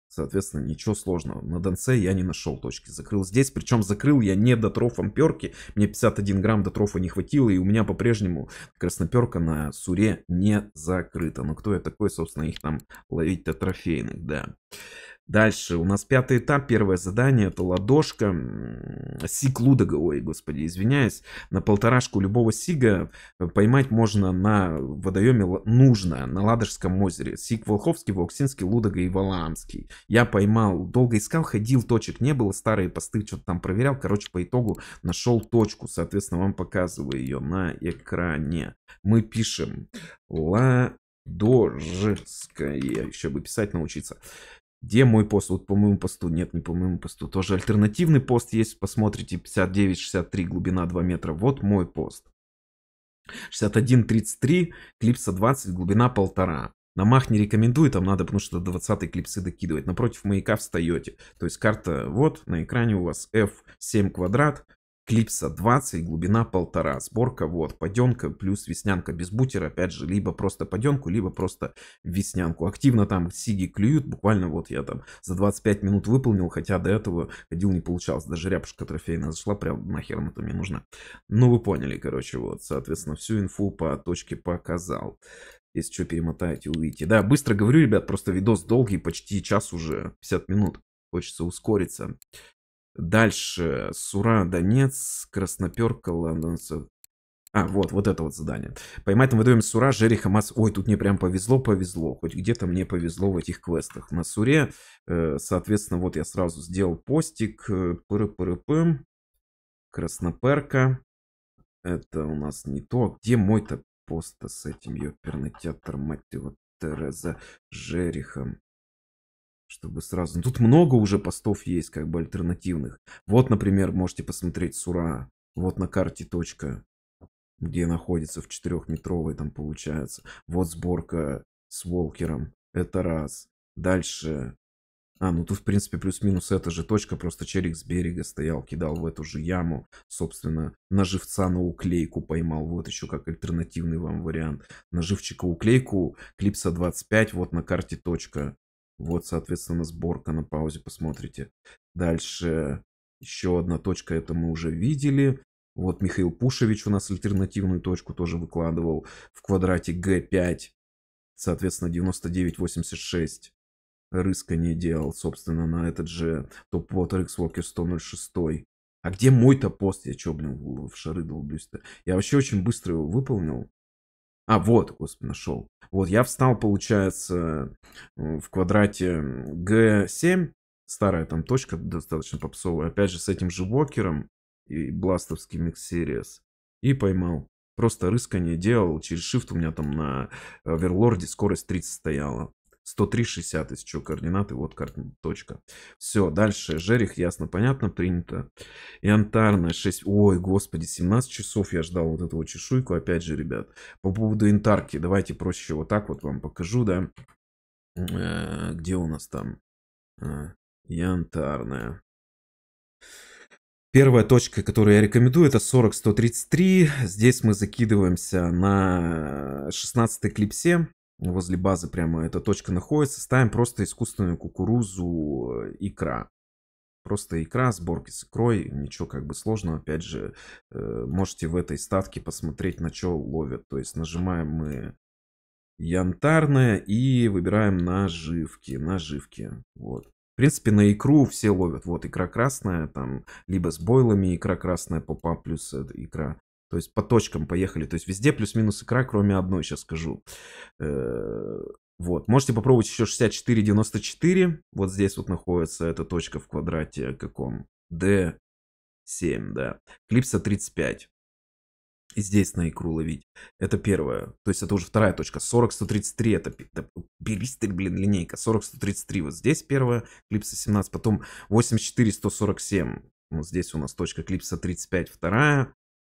Соответственно, ничего сложного. На Донце я не нашел точки. Закрыл здесь. Причем закрыл я не до трофом перки. Мне 51 грамм до трофа не хватило. И у меня по-прежнему красноперка на Суре не закрыта. Но кто я такой, собственно, их там ловить-то трофейных, да. Дальше у нас пятый этап, первое задание, это ладошка. Сиг лудога, ой, господи, извиняюсь. На полторашку любого сига э, поймать можно на водоеме нужно, на Ладожском озере. сик Волховский, Воксинский, Лудога и Валаамский. Я поймал, долго искал, ходил, точек не было, старые посты что-то там проверял. Короче, по итогу нашел точку, соответственно, вам показываю ее на экране. Мы пишем ладожское, еще бы писать научиться. Где мой пост? Вот по моему посту. Нет, не по моему посту. Тоже альтернативный пост есть. Посмотрите, 59-63, глубина 2 метра. Вот мой пост. 61.33, клипса 20, глубина полтора. На мах не рекомендую, там надо, потому что до 20 клипсы докидывать. Напротив маяка встаете. То есть карта вот, на экране у вас F7 квадрат, Клипса 20, глубина полтора, сборка вот, паденка плюс веснянка без бутера, опять же, либо просто паденку, либо просто веснянку. Активно там сиги клюют, буквально вот я там за 25 минут выполнил, хотя до этого ходил не получалось, даже ряпушка трофейная зашла, прям нахер она там не нужна. Ну вы поняли, короче, вот, соответственно, всю инфу по точке показал. Если что, перемотаете, увидите. Да, быстро говорю, ребят, просто видос долгий, почти час уже, 50 минут. Хочется ускориться. Дальше Сура, Донец, Красноперка, Лондонцев. А, вот, вот это вот задание. Поймать там выдаем Сура, Жерри, Хамас. Ой, тут мне прям повезло, повезло. Хоть где-то мне повезло в этих квестах. На Суре, э, соответственно, вот я сразу сделал постик. пыры э, пыры пым Красноперка. Это у нас не то. Где мой-то пост с этим ёперный театр, мать его, Тереза Жерихом? чтобы сразу... Ну, тут много уже постов есть, как бы, альтернативных. Вот, например, можете посмотреть Сура. Вот на карте точка, где находится в четырехметровой, там получается. Вот сборка с Волкером. Это раз. Дальше а, ну тут, в принципе, плюс-минус эта же точка, просто Черик с берега стоял, кидал в эту же яму, собственно, наживца на уклейку поймал, вот еще как альтернативный вам вариант. Наживчика уклейку, клипса 25, вот на карте точка. Вот, соответственно, сборка на паузе, посмотрите. Дальше еще одна точка, это мы уже видели. Вот Михаил Пушевич у нас альтернативную точку тоже выкладывал в квадрате G5. Соответственно, 99,86. Рыска не делал, собственно, на этот же топ-вот Rixwalker 106. А где мой-то пост? Я чё, блин, в шары долблюсь-то? Я вообще очень быстро его выполнил. А, вот, господи, нашел. Вот я встал, получается, в квадрате G7. Старая там точка достаточно попсовая. Опять же, с этим же Вокером и Бластовский X-Series. И поймал. Просто рыскание делал. Через shift у меня там на э, верлорде скорость 30 стояла. 103,60, если что, координаты, вот координаты, точка. Все, дальше, жерех, ясно, понятно, принято. Янтарная 6, ой, господи, 17 часов я ждал вот этого чешуйку, опять же, ребят. По поводу янтарки, давайте проще вот так вот вам покажу, да. Э, где у нас там? Янтарная. А, Первая точка, которую я рекомендую, это 40-133. Здесь мы закидываемся на 16-й клипсе возле базы прямо эта точка находится, ставим просто искусственную кукурузу, э, икра. Просто икра, сборки с икрой, ничего как бы сложного. Опять же, э, можете в этой статке посмотреть, на что ловят. То есть нажимаем мы янтарное и выбираем наживки, наживки, вот. В принципе, на икру все ловят. Вот икра красная, там, либо с бойлами икра красная, попа плюс э, икра то есть по точкам поехали. То есть везде плюс-минус икра, кроме одной, сейчас скажу. Э, вот, можете попробовать еще 64-94. Вот здесь вот находится эта точка в квадрате каком? D7, да. Клипса 35. И здесь на икру ловить. Это первое. То есть это уже вторая точка. 40-133 это, это берись ты, блин, линейка. 40-133 вот здесь первая, клипса 17. Потом 84-147. Вот здесь у нас точка клипса 35 вторая.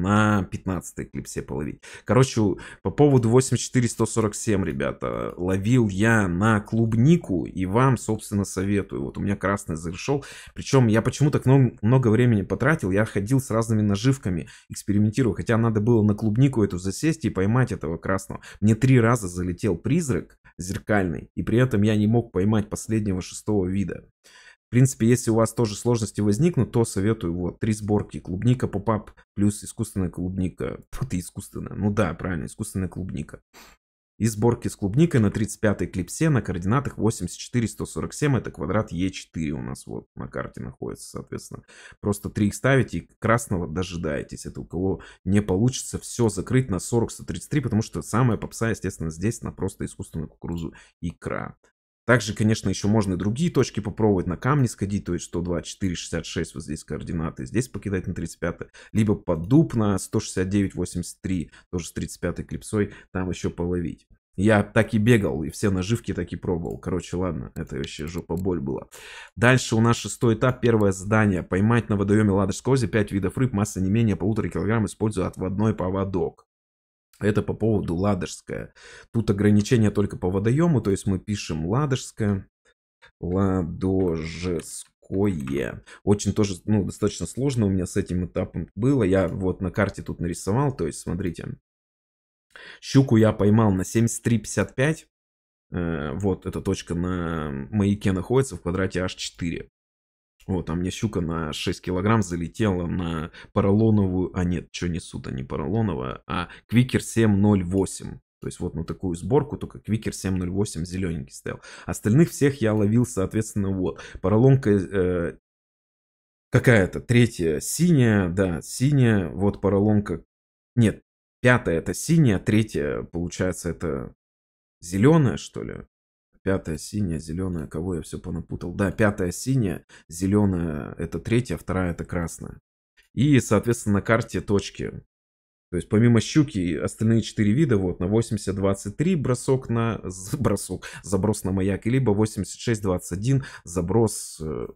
на 15 клипсе половить. Короче, по поводу 84147, ребята, ловил я на клубнику и вам, собственно, советую. Вот у меня красный зашел. Причем я почему то много, много времени потратил, я ходил с разными наживками, экспериментировал, хотя надо было на клубнику эту засесть и поймать этого красного. Мне три раза залетел призрак зеркальный, и при этом я не мог поймать последнего шестого вида. В принципе, если у вас тоже сложности возникнут, то советую вот три сборки. Клубника, попап плюс искусственная клубника. Фу ты, искусственная. Ну да, правильно, искусственная клубника. И сборки с клубникой на 35-й клипсе на координатах 84-147. Это квадрат Е4 у нас вот на карте находится, соответственно. Просто три их ставите и красного дожидаетесь. Это у кого не получится все закрыть на 40-133, потому что самая попса, естественно, здесь на просто искусственную кукурузу икра. Также, конечно, еще можно и другие точки попробовать, на камни сходить, то есть 102, 4, 66, вот здесь координаты, здесь покидать на 35, либо под дуб на 169, 83, тоже с 35 клипсой, там еще половить. Я так и бегал, и все наживки так и пробовал. Короче, ладно, это вообще жопа боль была. Дальше у нас шестой этап, первое задание. Поймать на водоеме Ладожской 5 видов рыб, масса не менее полутора килограмм, используя отводной поводок. Это по поводу Ладожская. Тут ограничение только по водоему, то есть мы пишем Ладожская. Ладожское. Очень тоже, ну, достаточно сложно у меня с этим этапом было. Я вот на карте тут нарисовал, то есть смотрите. Щуку я поймал на 73,55. Э, вот эта точка на маяке находится в квадрате H4. Вот, там мне щука на 6 килограмм залетела на поролоновую, а нет, что несут не поролоновая, а Квикер 708. То есть вот на такую сборку, только Квикер 708 зелененький стоял. Остальных всех я ловил, соответственно, вот. Поролонка э, какая-то, третья синяя, да, синяя, вот поролонка, нет, пятая это синяя, третья, получается, это зеленая, что ли? пятая синяя, зеленая, кого я все понапутал. Да, пятая синяя, зеленая это третья, вторая это красная. И, соответственно, на карте точки. То есть помимо щуки, остальные четыре вида, вот, на 80-23 бросок на... бросок, заброс на маяк, и либо 86-21 заброс э,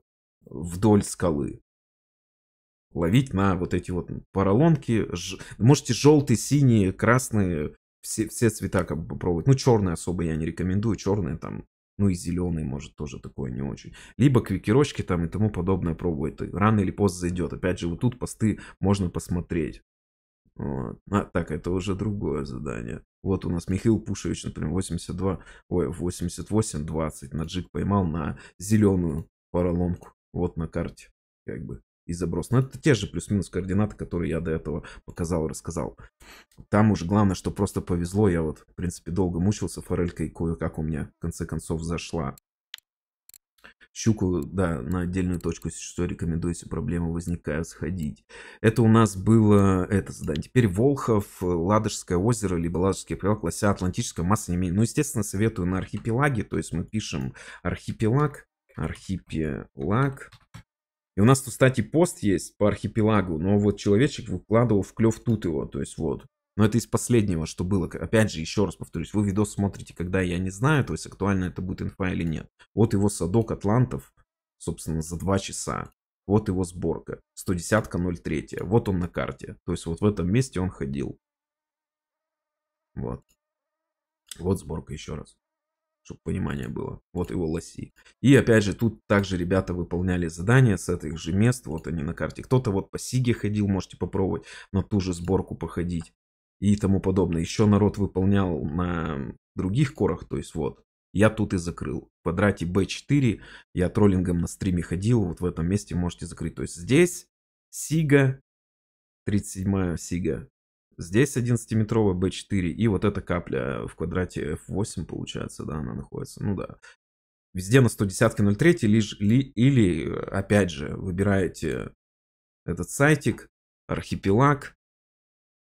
вдоль скалы. Ловить на вот эти вот поролонки. Ж... Можете желтые, синие, красные все, все цвета как бы попробовать. Ну, черный особо я не рекомендую, черный там, ну и зеленый, может, тоже такое не очень. Либо квикерочки там и тому подобное пробовать. Рано или поздно зайдет. Опять же, вот тут посты можно посмотреть. Вот. А, так, это уже другое задание. Вот у нас Михаил Пушевич, например, 82, ой, 88, 20 на джик поймал на зеленую поролонку. Вот на карте, как бы и заброс. Но это те же плюс-минус координаты, которые я до этого показал рассказал. Там уже главное, что просто повезло. Я вот, в принципе, долго мучился форелькой, кое-как у меня в конце концов зашла. Щуку, да, на отдельную точку, что рекомендую, если проблема возникает, сходить. Это у нас было это задание. Теперь Волхов, Ладожское озеро, либо Ладожский архипелаг, Лося Атлантическая, масса не имеет. Ну, естественно, советую на архипелаге, то есть мы пишем архипелаг, архипелаг, и у нас тут, кстати, пост есть по архипелагу, но вот человечек выкладывал в клев тут его, то есть вот. Но это из последнего, что было. Опять же, еще раз повторюсь, вы видос смотрите, когда я не знаю, то есть актуально это будет инфа или нет. Вот его садок атлантов, собственно, за два часа. Вот его сборка. 110 03. Вот он на карте. То есть вот в этом месте он ходил. Вот. Вот сборка еще раз чтобы понимание было. Вот его лоси. И опять же, тут также ребята выполняли задания с этих же мест, вот они на карте. Кто-то вот по Сиге ходил, можете попробовать на ту же сборку походить и тому подобное. Еще народ выполнял на других корах, то есть вот. Я тут и закрыл. В квадрате B4 я троллингом на стриме ходил, вот в этом месте можете закрыть. То есть здесь Сига, 37 Сига, Здесь 11-метровый B4 и вот эта капля в квадрате F8 получается, да, она находится. Ну да. Везде на 110 0,3 лишь, ли, или, опять же, выбираете этот сайтик, архипелаг,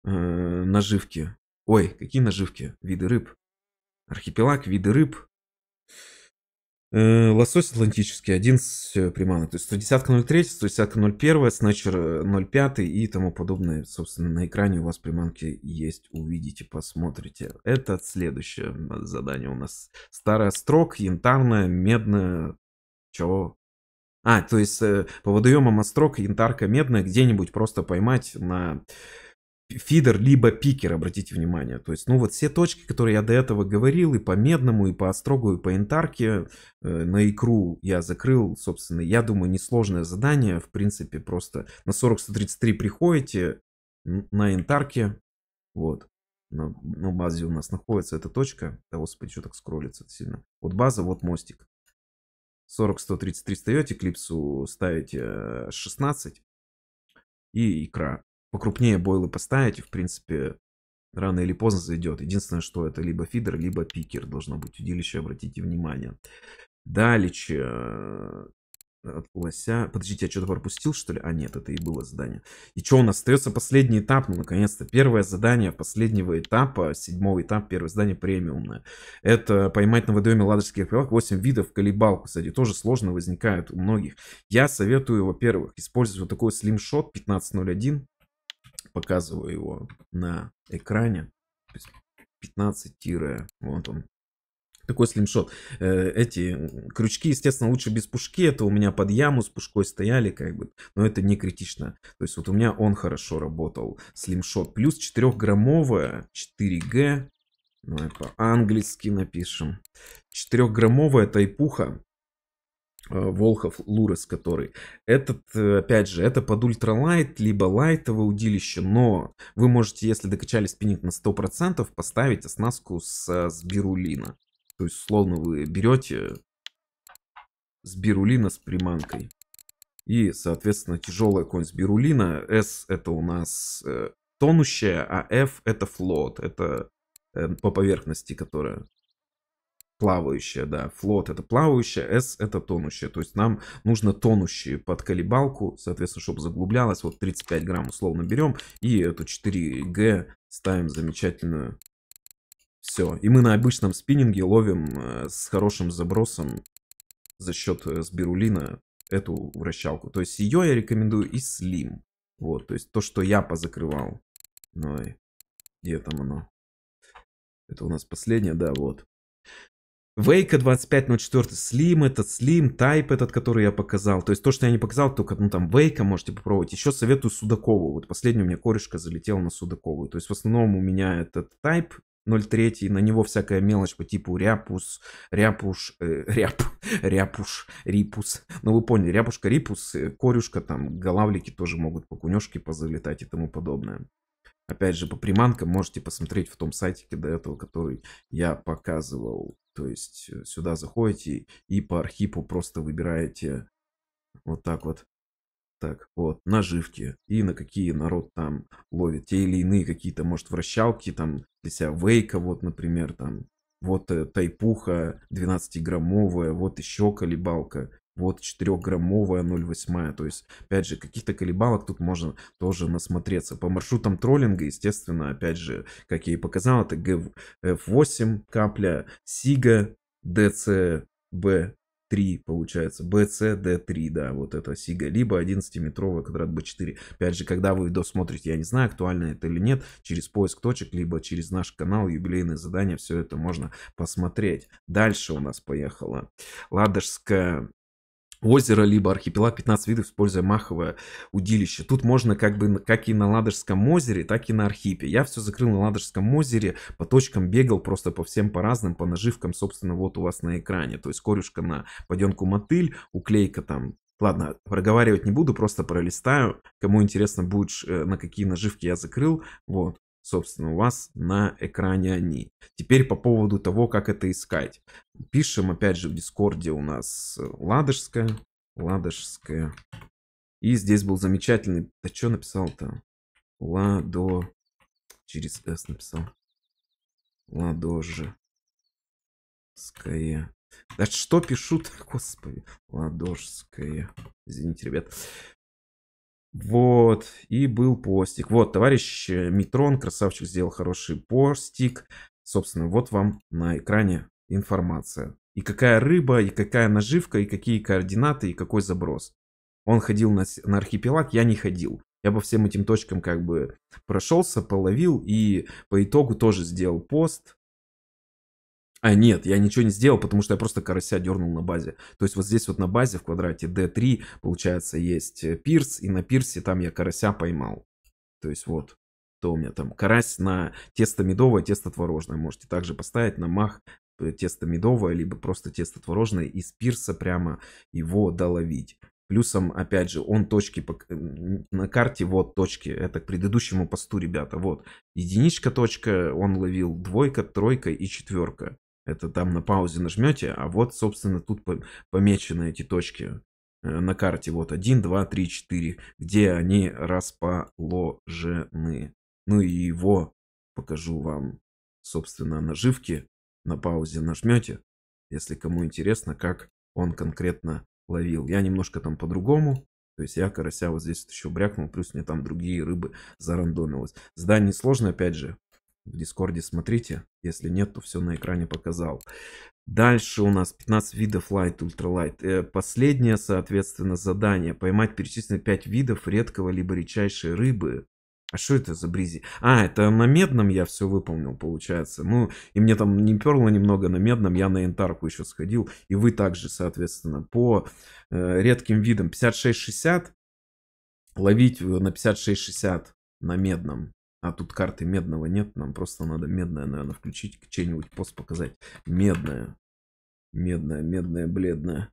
э, наживки. Ой, какие наживки? Виды рыб. Архипелаг, виды рыб. Э, лосось атлантический, один с э, приманок, то есть 110.03, 110.01, снетчер 0.5 и тому подобное. Собственно, на экране у вас приманки есть, увидите, посмотрите. Это следующее задание у нас. Старая строк, янтарная, медная, чего? А, то есть э, по водоемам от строк янтарка медная где-нибудь просто поймать на фидер, либо пикер, обратите внимание. То есть, ну вот все точки, которые я до этого говорил, и по медному, и по острогу, и по интарке, э, на икру я закрыл, собственно, я думаю, несложное задание, в принципе, просто на 40-133 приходите, на интарке, вот, на, на базе у нас находится эта точка, да, господи, что так скроллится сильно, вот база, вот мостик, 40-133 встаете, клипсу ставите 16, э, и икра покрупнее бойлы поставите, в принципе, рано или поздно зайдет. Единственное, что это либо фидер, либо пикер должно быть удилище, обратите внимание. Далич э, от лося. Подождите, я что-то пропустил, что ли? А нет, это и было задание. И что у нас? Остается последний этап, ну, наконец-то. Первое задание последнего этапа, седьмого этап, первое задание премиумное. Это поймать на водоеме ладожских пилок 8 видов колебалку. Кстати, тоже сложно возникает у многих. Я советую, во-первых, использовать вот такой слимшот 1501 показываю его на экране. 15 вот он. Такой слимшот. Э, эти крючки, естественно, лучше без пушки. Это у меня под яму с пушкой стояли, как бы. Но это не критично. То есть вот у меня он хорошо работал. Слимшот. Плюс 4-граммовая 4G. Давай по-английски напишем. 4-граммовая тайпуха. Э, Волхов Лурес, который. Этот, э, опять же, это под ультралайт, либо лайтовое удилище, но вы можете, если докачали спиннинг на 100%, поставить оснастку с, э, с То есть, словно вы берете с с приманкой. И, соответственно, тяжелая конь с S это у нас э, тонущая, а F это флот. Это э, по поверхности, которая плавающая, да, флот это плавающая, S это тонущая, то есть нам нужно тонущие под колебалку, соответственно, чтобы заглублялась, вот 35 грамм условно берем, и эту 4G ставим замечательную, все, и мы на обычном спиннинге ловим э, с хорошим забросом за счет э, сбирулина эту вращалку, то есть ее я рекомендую и slim, вот, то есть то, что я позакрывал, ну и где там оно, это у нас последнее, да, вот. Вейка 2504, Slim этот, Slim, Type этот, который я показал. То есть то, что я не показал, только ну там Вейка можете попробовать. Еще советую Судакову. Вот последний у меня корешка залетела на Судаковую. То есть в основном у меня этот Type 0.3, на него всякая мелочь по типу ряпус, ряпуш, э, ряп, ряпуш, рипус. Ну вы поняли, ряпушка, рипус, э, корюшка, там, голавлики тоже могут, покунешки позалетать и тому подобное. Опять же, по приманкам можете посмотреть в том сайтике до этого, который я показывал. То есть э, сюда заходите и по архипу просто выбираете вот так вот. Так, вот, наживки и на какие народ там ловит. Те или иные какие-то, может, вращалки там для себя. Вейка, вот, например, там. Вот э, тайпуха 12-граммовая, вот еще колебалка вот 4-граммовая 0,8. То есть, опять же, каких-то колебалок тут можно тоже насмотреться. По маршрутам троллинга, естественно, опять же, как я и показал, это GF8 капля, Сига, ДЦБ, 3 получается, BCD3, да, вот это сига, либо 11-метровый квадрат B4. Опять же, когда вы досмотрите, я не знаю, актуально это или нет, через поиск точек, либо через наш канал, юбилейное задание, все это можно посмотреть. Дальше у нас поехала Ладожская озеро, либо архипелаг 15 видов, используя маховое удилище. Тут можно как бы как и на Ладожском озере, так и на Архипе. Я все закрыл на Ладожском озере, по точкам бегал просто по всем по разным, по наживкам, собственно, вот у вас на экране. То есть корюшка на поденку мотыль, уклейка там Ладно, проговаривать не буду, просто пролистаю. Кому интересно будет, э, на какие наживки я закрыл. Вот. Собственно, у вас на экране они. Теперь по поводу того, как это искать. Пишем, опять же, в Дискорде у нас Ладожская. Ладожская. И здесь был замечательный... Да что написал-то? Ладо... Через С написал. Ладожская. Да что пишут, господи. Ладожская. Извините, ребят. Вот, и был постик. Вот, товарищ э, Митрон, красавчик, сделал хороший постик. Собственно, вот вам на экране информация. И какая рыба, и какая наживка, и какие координаты, и какой заброс. Он ходил на, на архипелаг, я не ходил. Я по всем этим точкам как бы прошелся, половил и по итогу тоже сделал пост а, нет, я ничего не сделал, потому что я просто карася дернул на базе. То есть вот здесь вот на базе в квадрате D3, получается, есть э, пирс, и на пирсе там я карася поймал. То есть вот, то у меня там карась на тесто медовое, тесто творожное. Можете также поставить на мах э, тесто медовое, либо просто тесто творожное из пирса прямо его доловить. Плюсом, опять же, он точки по... на карте, вот точки, это к предыдущему посту, ребята, вот. Единичка точка, он ловил двойка, тройка и четверка. Это там на паузе нажмете, а вот, собственно, тут помечены эти точки э, на карте. Вот 1, 2, 3, 4, где они расположены. Ну и его покажу вам, собственно, наживки. На паузе нажмете, если кому интересно, как он конкретно ловил. Я немножко там по-другому. То есть я карася вот здесь вот еще брякнул, плюс мне там другие рыбы зарандомилось. Здание сложное, опять же, в Дискорде смотрите. Если нет, то все на экране показал. Дальше у нас 15 видов Light, Ultra Light. Э, последнее, соответственно, задание. Поймать перечисленные 5 видов редкого либо редчайшей рыбы. А что это за бризи? А, это на медном я все выполнил, получается. Ну, и мне там не перло немного на медном, я на янтарку еще сходил. И вы также, соответственно, по э, редким видам 56-60. Ловить э, на 56-60 на медном. А тут карты медного нет, нам просто надо медное, наверное, включить, к чей-нибудь пост показать. Медное. Медное, медное, бледное.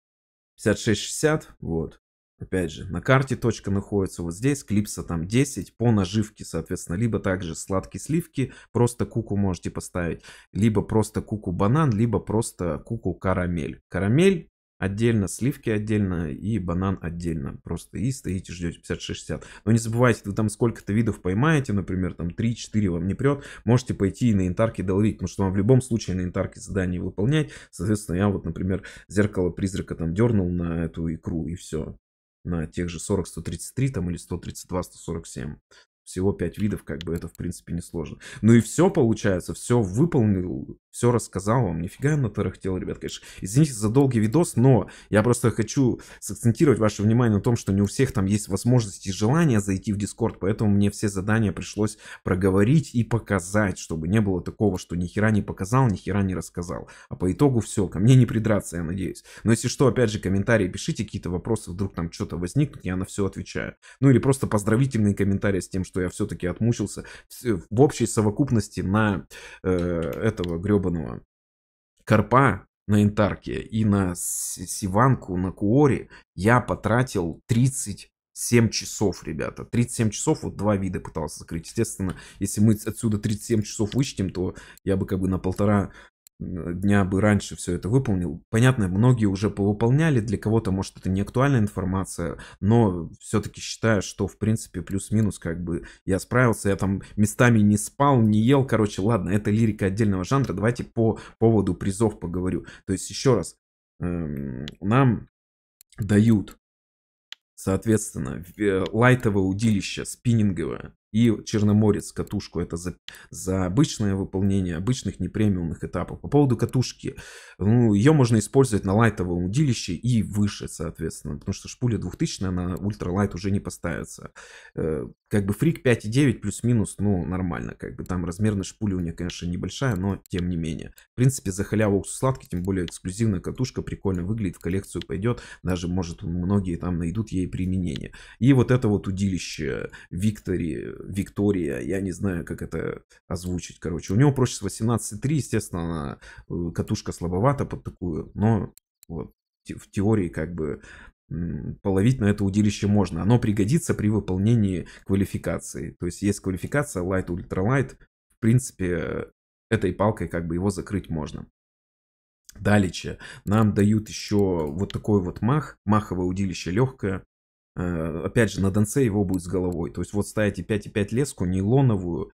56-60, вот. Опять же, на карте точка находится вот здесь, клипса там 10, по наживке, соответственно, либо также сладкие сливки, просто куку можете поставить, либо просто куку банан, либо просто куку карамель. Карамель отдельно, сливки отдельно и банан отдельно. Просто и стоите, ждете 50-60. Но не забывайте, вы там сколько-то видов поймаете, например, там 3-4 вам не прет, можете пойти и на интарке доловить, потому что вам в любом случае на интарке задание выполнять. Соответственно, я вот, например, зеркало призрака там дернул на эту икру и все. На тех же 40-133 там или 132-147 всего 5 видов, как бы это, в принципе, не сложно Ну и все получается, все выполнил все рассказал вам. Нифига я натарахтел, ребят, конечно. Извините за долгий видос, но я просто хочу сакцентировать ваше внимание на том, что не у всех там есть возможность и желание зайти в Дискорд, поэтому мне все задания пришлось проговорить и показать, чтобы не было такого, что ни хера не показал, ни хера не рассказал. А по итогу все, ко мне не придраться, я надеюсь. Но если что, опять же, комментарии пишите, какие-то вопросы вдруг там что-то возникнут, я на все отвечаю. Ну или просто поздравительные комментарии с тем, что я все-таки отмучился в общей совокупности на э, этого гребаного гребаного Карпа на Интарке и на Сиванку, на Куоре я потратил 30 7 часов, ребята. 37 часов, вот два вида пытался закрыть. Естественно, если мы отсюда 37 часов вычтем, то я бы как бы на полтора дня бы раньше все это выполнил. Понятно, многие уже повыполняли, для кого-то, может, это не актуальная информация, но все-таки считаю, что, в принципе, плюс-минус, как бы, я справился, я там местами не спал, не ел, короче, ладно, это лирика отдельного жанра, давайте по поводу призов поговорю. То есть, еще раз, эм, нам дают, соответственно, лайтовое удилище, спиннинговое, и Черноморец катушку. Это за, за обычное выполнение обычных непремиумных этапов. По поводу катушки. Ну, ее можно использовать на лайтовом удилище и выше, соответственно. Потому что шпуля 2000 на ультралайт уже не поставится. Э, как бы фрик 5.9 плюс-минус, ну, нормально. Как бы там размерность шпули у нее, конечно, небольшая, но тем не менее. В принципе, за халяву уксус сладкий, тем более эксклюзивная катушка прикольно выглядит, в коллекцию пойдет. Даже, может, многие там найдут ей применение. И вот это вот удилище Виктори Виктория, я не знаю, как это озвучить, короче. У него прочность 18,3, естественно, э, катушка слабовата под такую, но вот, в теории как бы половить на это удилище можно. Оно пригодится при выполнении квалификации. То есть есть квалификация light, ультралайт. В принципе, этой палкой как бы его закрыть можно. Далее нам дают еще вот такой вот мах, маховое удилище легкое, Э, опять же, на Донце его будет с головой. То есть вот ставите 5,5 леску нейлоновую,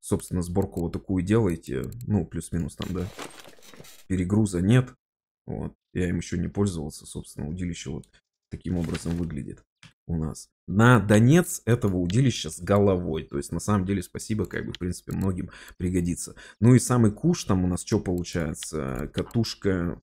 собственно, сборку вот такую делаете, ну, плюс-минус там, да, перегруза нет. Вот, я им еще не пользовался, собственно, удилище вот таким образом выглядит у нас. На Донец этого удилища с головой. То есть, на самом деле, спасибо, как бы, в принципе, многим пригодится. Ну и самый куш там у нас что получается? Катушка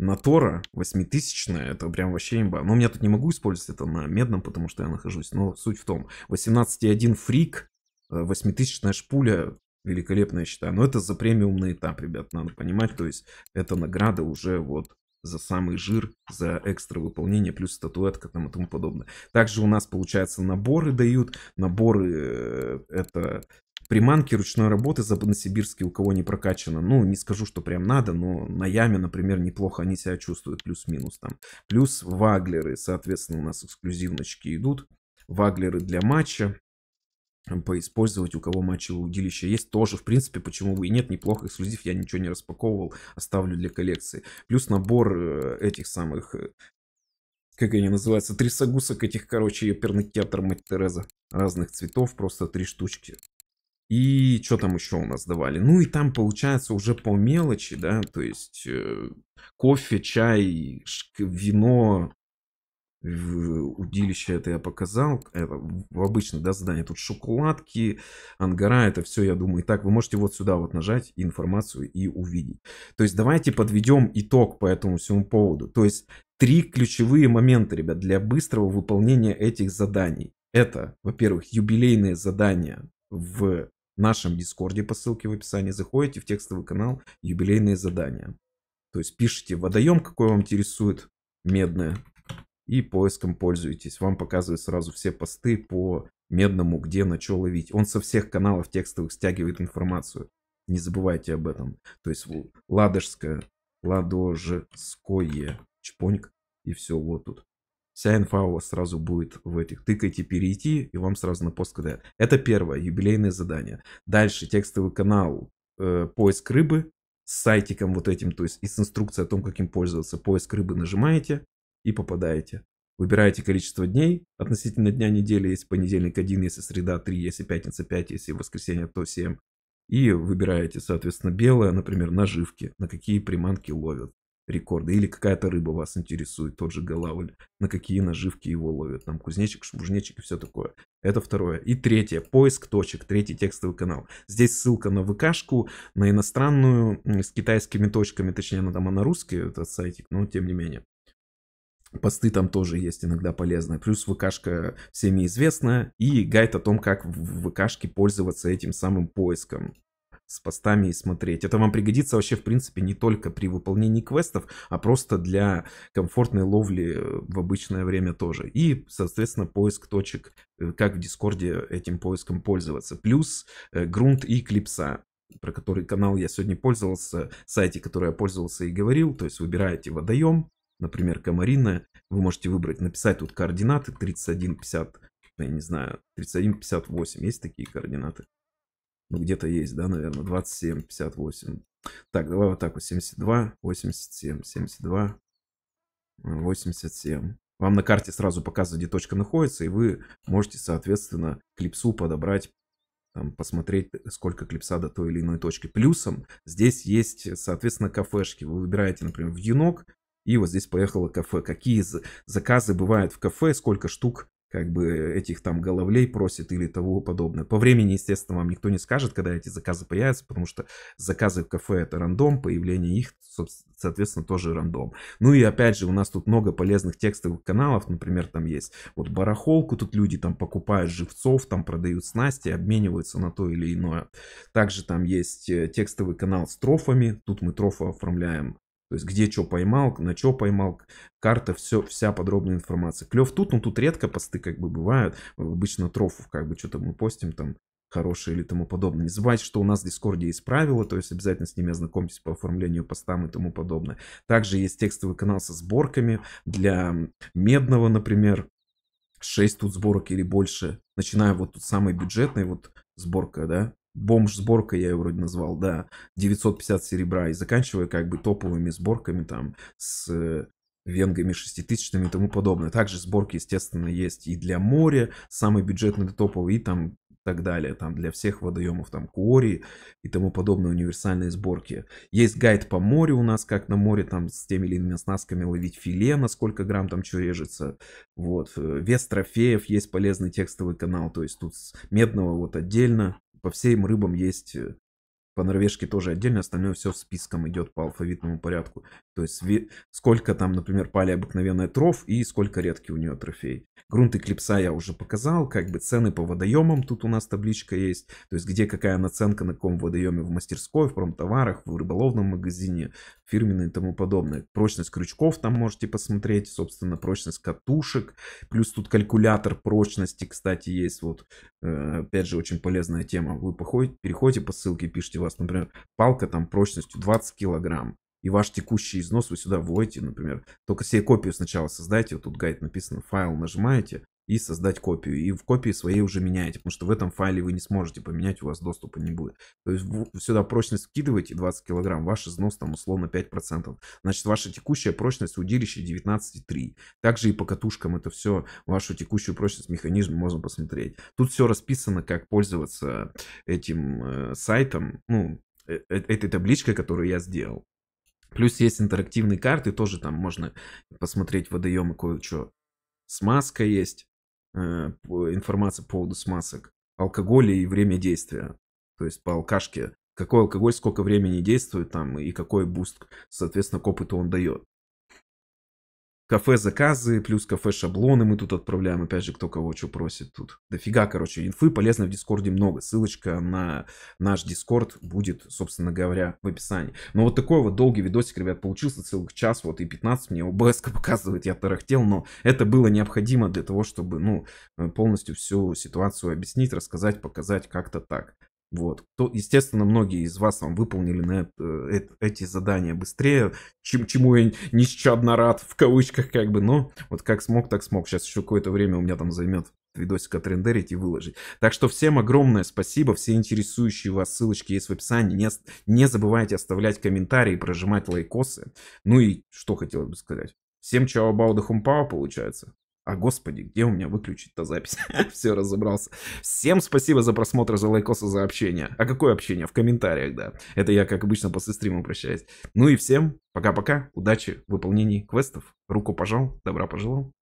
Натора 8000 это прям вообще имба. Но я тут не могу использовать это на медном, потому что я нахожусь. Но суть в том, 18.1 фрик, 8000 э, шпуля, великолепная я считаю. Но это за премиумный этап, ребят, надо понимать. То есть это награда уже вот за самый жир, за экстра выполнение, плюс статуэтка там и тому подобное. Также у нас, получается, наборы дают. Наборы э, это приманки ручной работы за Новосибирске у кого не прокачано. Ну, не скажу, что прям надо, но на яме, например, неплохо они себя чувствуют, плюс-минус там. Плюс ваглеры, соответственно, у нас эксклюзивночки идут. Ваглеры для матча, поиспользовать, у кого матчевое удилище есть, тоже, в принципе, почему бы и нет, неплохо, эксклюзив, я ничего не распаковывал, оставлю для коллекции. Плюс набор э, этих самых, э, как они называются, трясогусок этих, короче, пернокеатр Мать Тереза, разных цветов, просто три штучки, и что там еще у нас давали? Ну и там получается уже по мелочи, да, то есть э, кофе, чай, вино, в удилище это я показал, это в обычном да, задании, тут шоколадки, ангара, это все, я думаю, и так вы можете вот сюда вот нажать информацию и увидеть. То есть давайте подведем итог по этому всему поводу. То есть три ключевые момента, ребят, для быстрого выполнения этих заданий. Это, во-первых, юбилейные задания в в нашем Дискорде по ссылке в описании, заходите в текстовый канал «Юбилейные задания». То есть пишите водоем, какой вам интересует, медное, и поиском пользуетесь. Вам показывают сразу все посты по медному, где на что ловить. Он со всех каналов текстовых стягивает информацию. Не забывайте об этом. То есть ладожское, ладожское, чпоник, и все вот тут. Вся инфа у вас сразу будет в этих. Тыкайте перейти, и вам сразу на пост кидают. Это первое, юбилейное задание. Дальше текстовый канал э, «Поиск рыбы» с сайтиком вот этим, то есть и с инструкцией о том, как им пользоваться. «Поиск рыбы» нажимаете и попадаете. Выбираете количество дней относительно дня недели. Если понедельник 1, если среда 3, если пятница 5, если воскресенье то 7. И выбираете, соответственно, белое, например, наживки, на какие приманки ловят рекорды. Или какая-то рыба вас интересует, тот же голавль, на какие наживки его ловят, там кузнечик, шмужнечик и все такое. Это второе. И третье, поиск точек, третий текстовый канал. Здесь ссылка на ВКшку, на иностранную, с китайскими точками, точнее, она там она русский, этот сайтик, но тем не менее. Посты там тоже есть иногда полезные. Плюс ВКшка всеми известная и гайд о том, как в ВКшке пользоваться этим самым поиском с постами и смотреть. Это вам пригодится вообще, в принципе, не только при выполнении квестов, а просто для комфортной ловли э, в обычное время тоже. И, соответственно, поиск точек, э, как в Дискорде этим поиском пользоваться. Плюс э, грунт и клипса про который канал я сегодня пользовался, сайте, который я пользовался и говорил, то есть выбираете водоем, например, Комарина, вы можете выбрать, написать тут координаты 3150, я не знаю, 3158, есть такие координаты? Ну, где-то есть, да, наверное, 27, 58. Так, давай вот так вот, 72, 87, 72, 87. Вам на карте сразу показывают, где точка находится, и вы можете, соответственно, клипсу подобрать там, посмотреть, сколько клипса до той или иной точки. Плюсом здесь есть, соответственно, кафешки. Вы выбираете, например, в Юнок, и вот здесь поехало кафе. Какие заказы бывают в кафе, сколько штук как бы этих там головлей просит или того подобное. По времени, естественно, вам никто не скажет, когда эти заказы появятся, потому что заказы в кафе это рандом, появление их, соответственно, тоже рандом. Ну и опять же, у нас тут много полезных текстовых каналов, например, там есть вот барахолку, тут люди там покупают живцов, там продают снасти, обмениваются на то или иное. Также там есть э, текстовый канал с трофами, тут мы трофы оформляем то есть где что поймал, на что поймал, карта, все, вся подробная информация. Клев тут, но тут редко посты как бы бывают. Обычно трофов как бы что-то мы постим там хорошие или тому подобное. Не забывайте, что у нас в Дискорде есть правила, то есть обязательно с ними ознакомьтесь по оформлению постам и тому подобное. Также есть текстовый канал со сборками для медного, например, 6 тут сборок или больше. Начиная вот тут самой бюджетной вот сборка, да, бомж сборка, я ее вроде назвал, да, 950 серебра, и заканчивая как бы топовыми сборками там с э, венгами шеститысячными и тому подобное. Также сборки, естественно, есть и для моря, самый бюджетный топовый, и там так далее, там для всех водоемов, там Куори и тому подобное универсальные сборки. Есть гайд по морю у нас, как на море, там с теми или иными оснастками ловить филе, на сколько грамм там что режется. Вот, э, вес трофеев, есть полезный текстовый канал, то есть тут с медного вот отдельно, по всем рыбам есть э, по норвежке тоже отдельно, остальное все списком идет по алфавитному порядку. То есть сколько там, например, пали обыкновенная троф и сколько редкий у нее трофей. Грунт Эклипса я уже показал, как бы цены по водоемам тут у нас табличка есть. То есть где какая наценка на каком водоеме в мастерской, в промтоварах, в рыболовном магазине, фирменные и тому подобное. Прочность крючков там можете посмотреть, собственно, прочность катушек. Плюс тут калькулятор прочности, кстати, есть. Вот, э, опять же, очень полезная тема. Вы походите, переходите по ссылке, пишите у вас, например, палка там прочностью 20 килограмм и ваш текущий износ вы сюда вводите, например. Только себе копию сначала создайте, вот тут гайд написано, файл нажимаете, и создать копию. И в копии своей уже меняете, потому что в этом файле вы не сможете поменять, у вас доступа не будет. То есть сюда прочность вкидываете 20 килограмм, ваш износ там условно 5%. Значит, ваша текущая прочность удилища 19,3. Также и по катушкам это все, вашу текущую прочность механизм можно посмотреть. Тут все расписано, как пользоваться этим э, сайтом, ну, э, э, этой табличкой, которую я сделал. Плюс есть интерактивные карты, тоже там можно посмотреть водоемы кое-что. Смазка есть Э, информация по поводу смазок, алкоголя и время действия. То есть по алкашке, какой алкоголь сколько времени действует там и какой буст, соответственно, к опыту он дает кафе заказы, плюс кафе шаблоны мы тут отправляем, опять же, кто кого что просит тут. Дофига, короче, инфы полезно в Дискорде много. Ссылочка на наш Дискорд будет, собственно говоря, в описании. Но вот такой вот долгий видосик, ребят, получился целых час, вот и 15 мне ОБС показывает, я тарахтел, но это было необходимо для того, чтобы, ну, э, полностью всю ситуацию объяснить, рассказать, показать как-то так. Вот. То, естественно, многие из вас вам выполнили на это, э, это, эти задания быстрее, чем, чему я нещадно рад, в кавычках, как бы, но вот как смог, так смог. Сейчас еще какое-то время у меня там займет видосик отрендерить и выложить. Так что всем огромное спасибо, все интересующие вас ссылочки есть в описании. Не, не забывайте оставлять комментарии, прожимать лайкосы. Ну и что хотелось бы сказать. Всем чао бауда хумпао получается. А господи, где у меня выключить-то запись? Все, разобрался. Всем спасибо за просмотр, за лайкосы, за общение. А какое общение? В комментариях, да. Это я, как обычно, после стрима прощаюсь. Ну и всем пока-пока, удачи в выполнении квестов. Руку пожал, добра пожелал.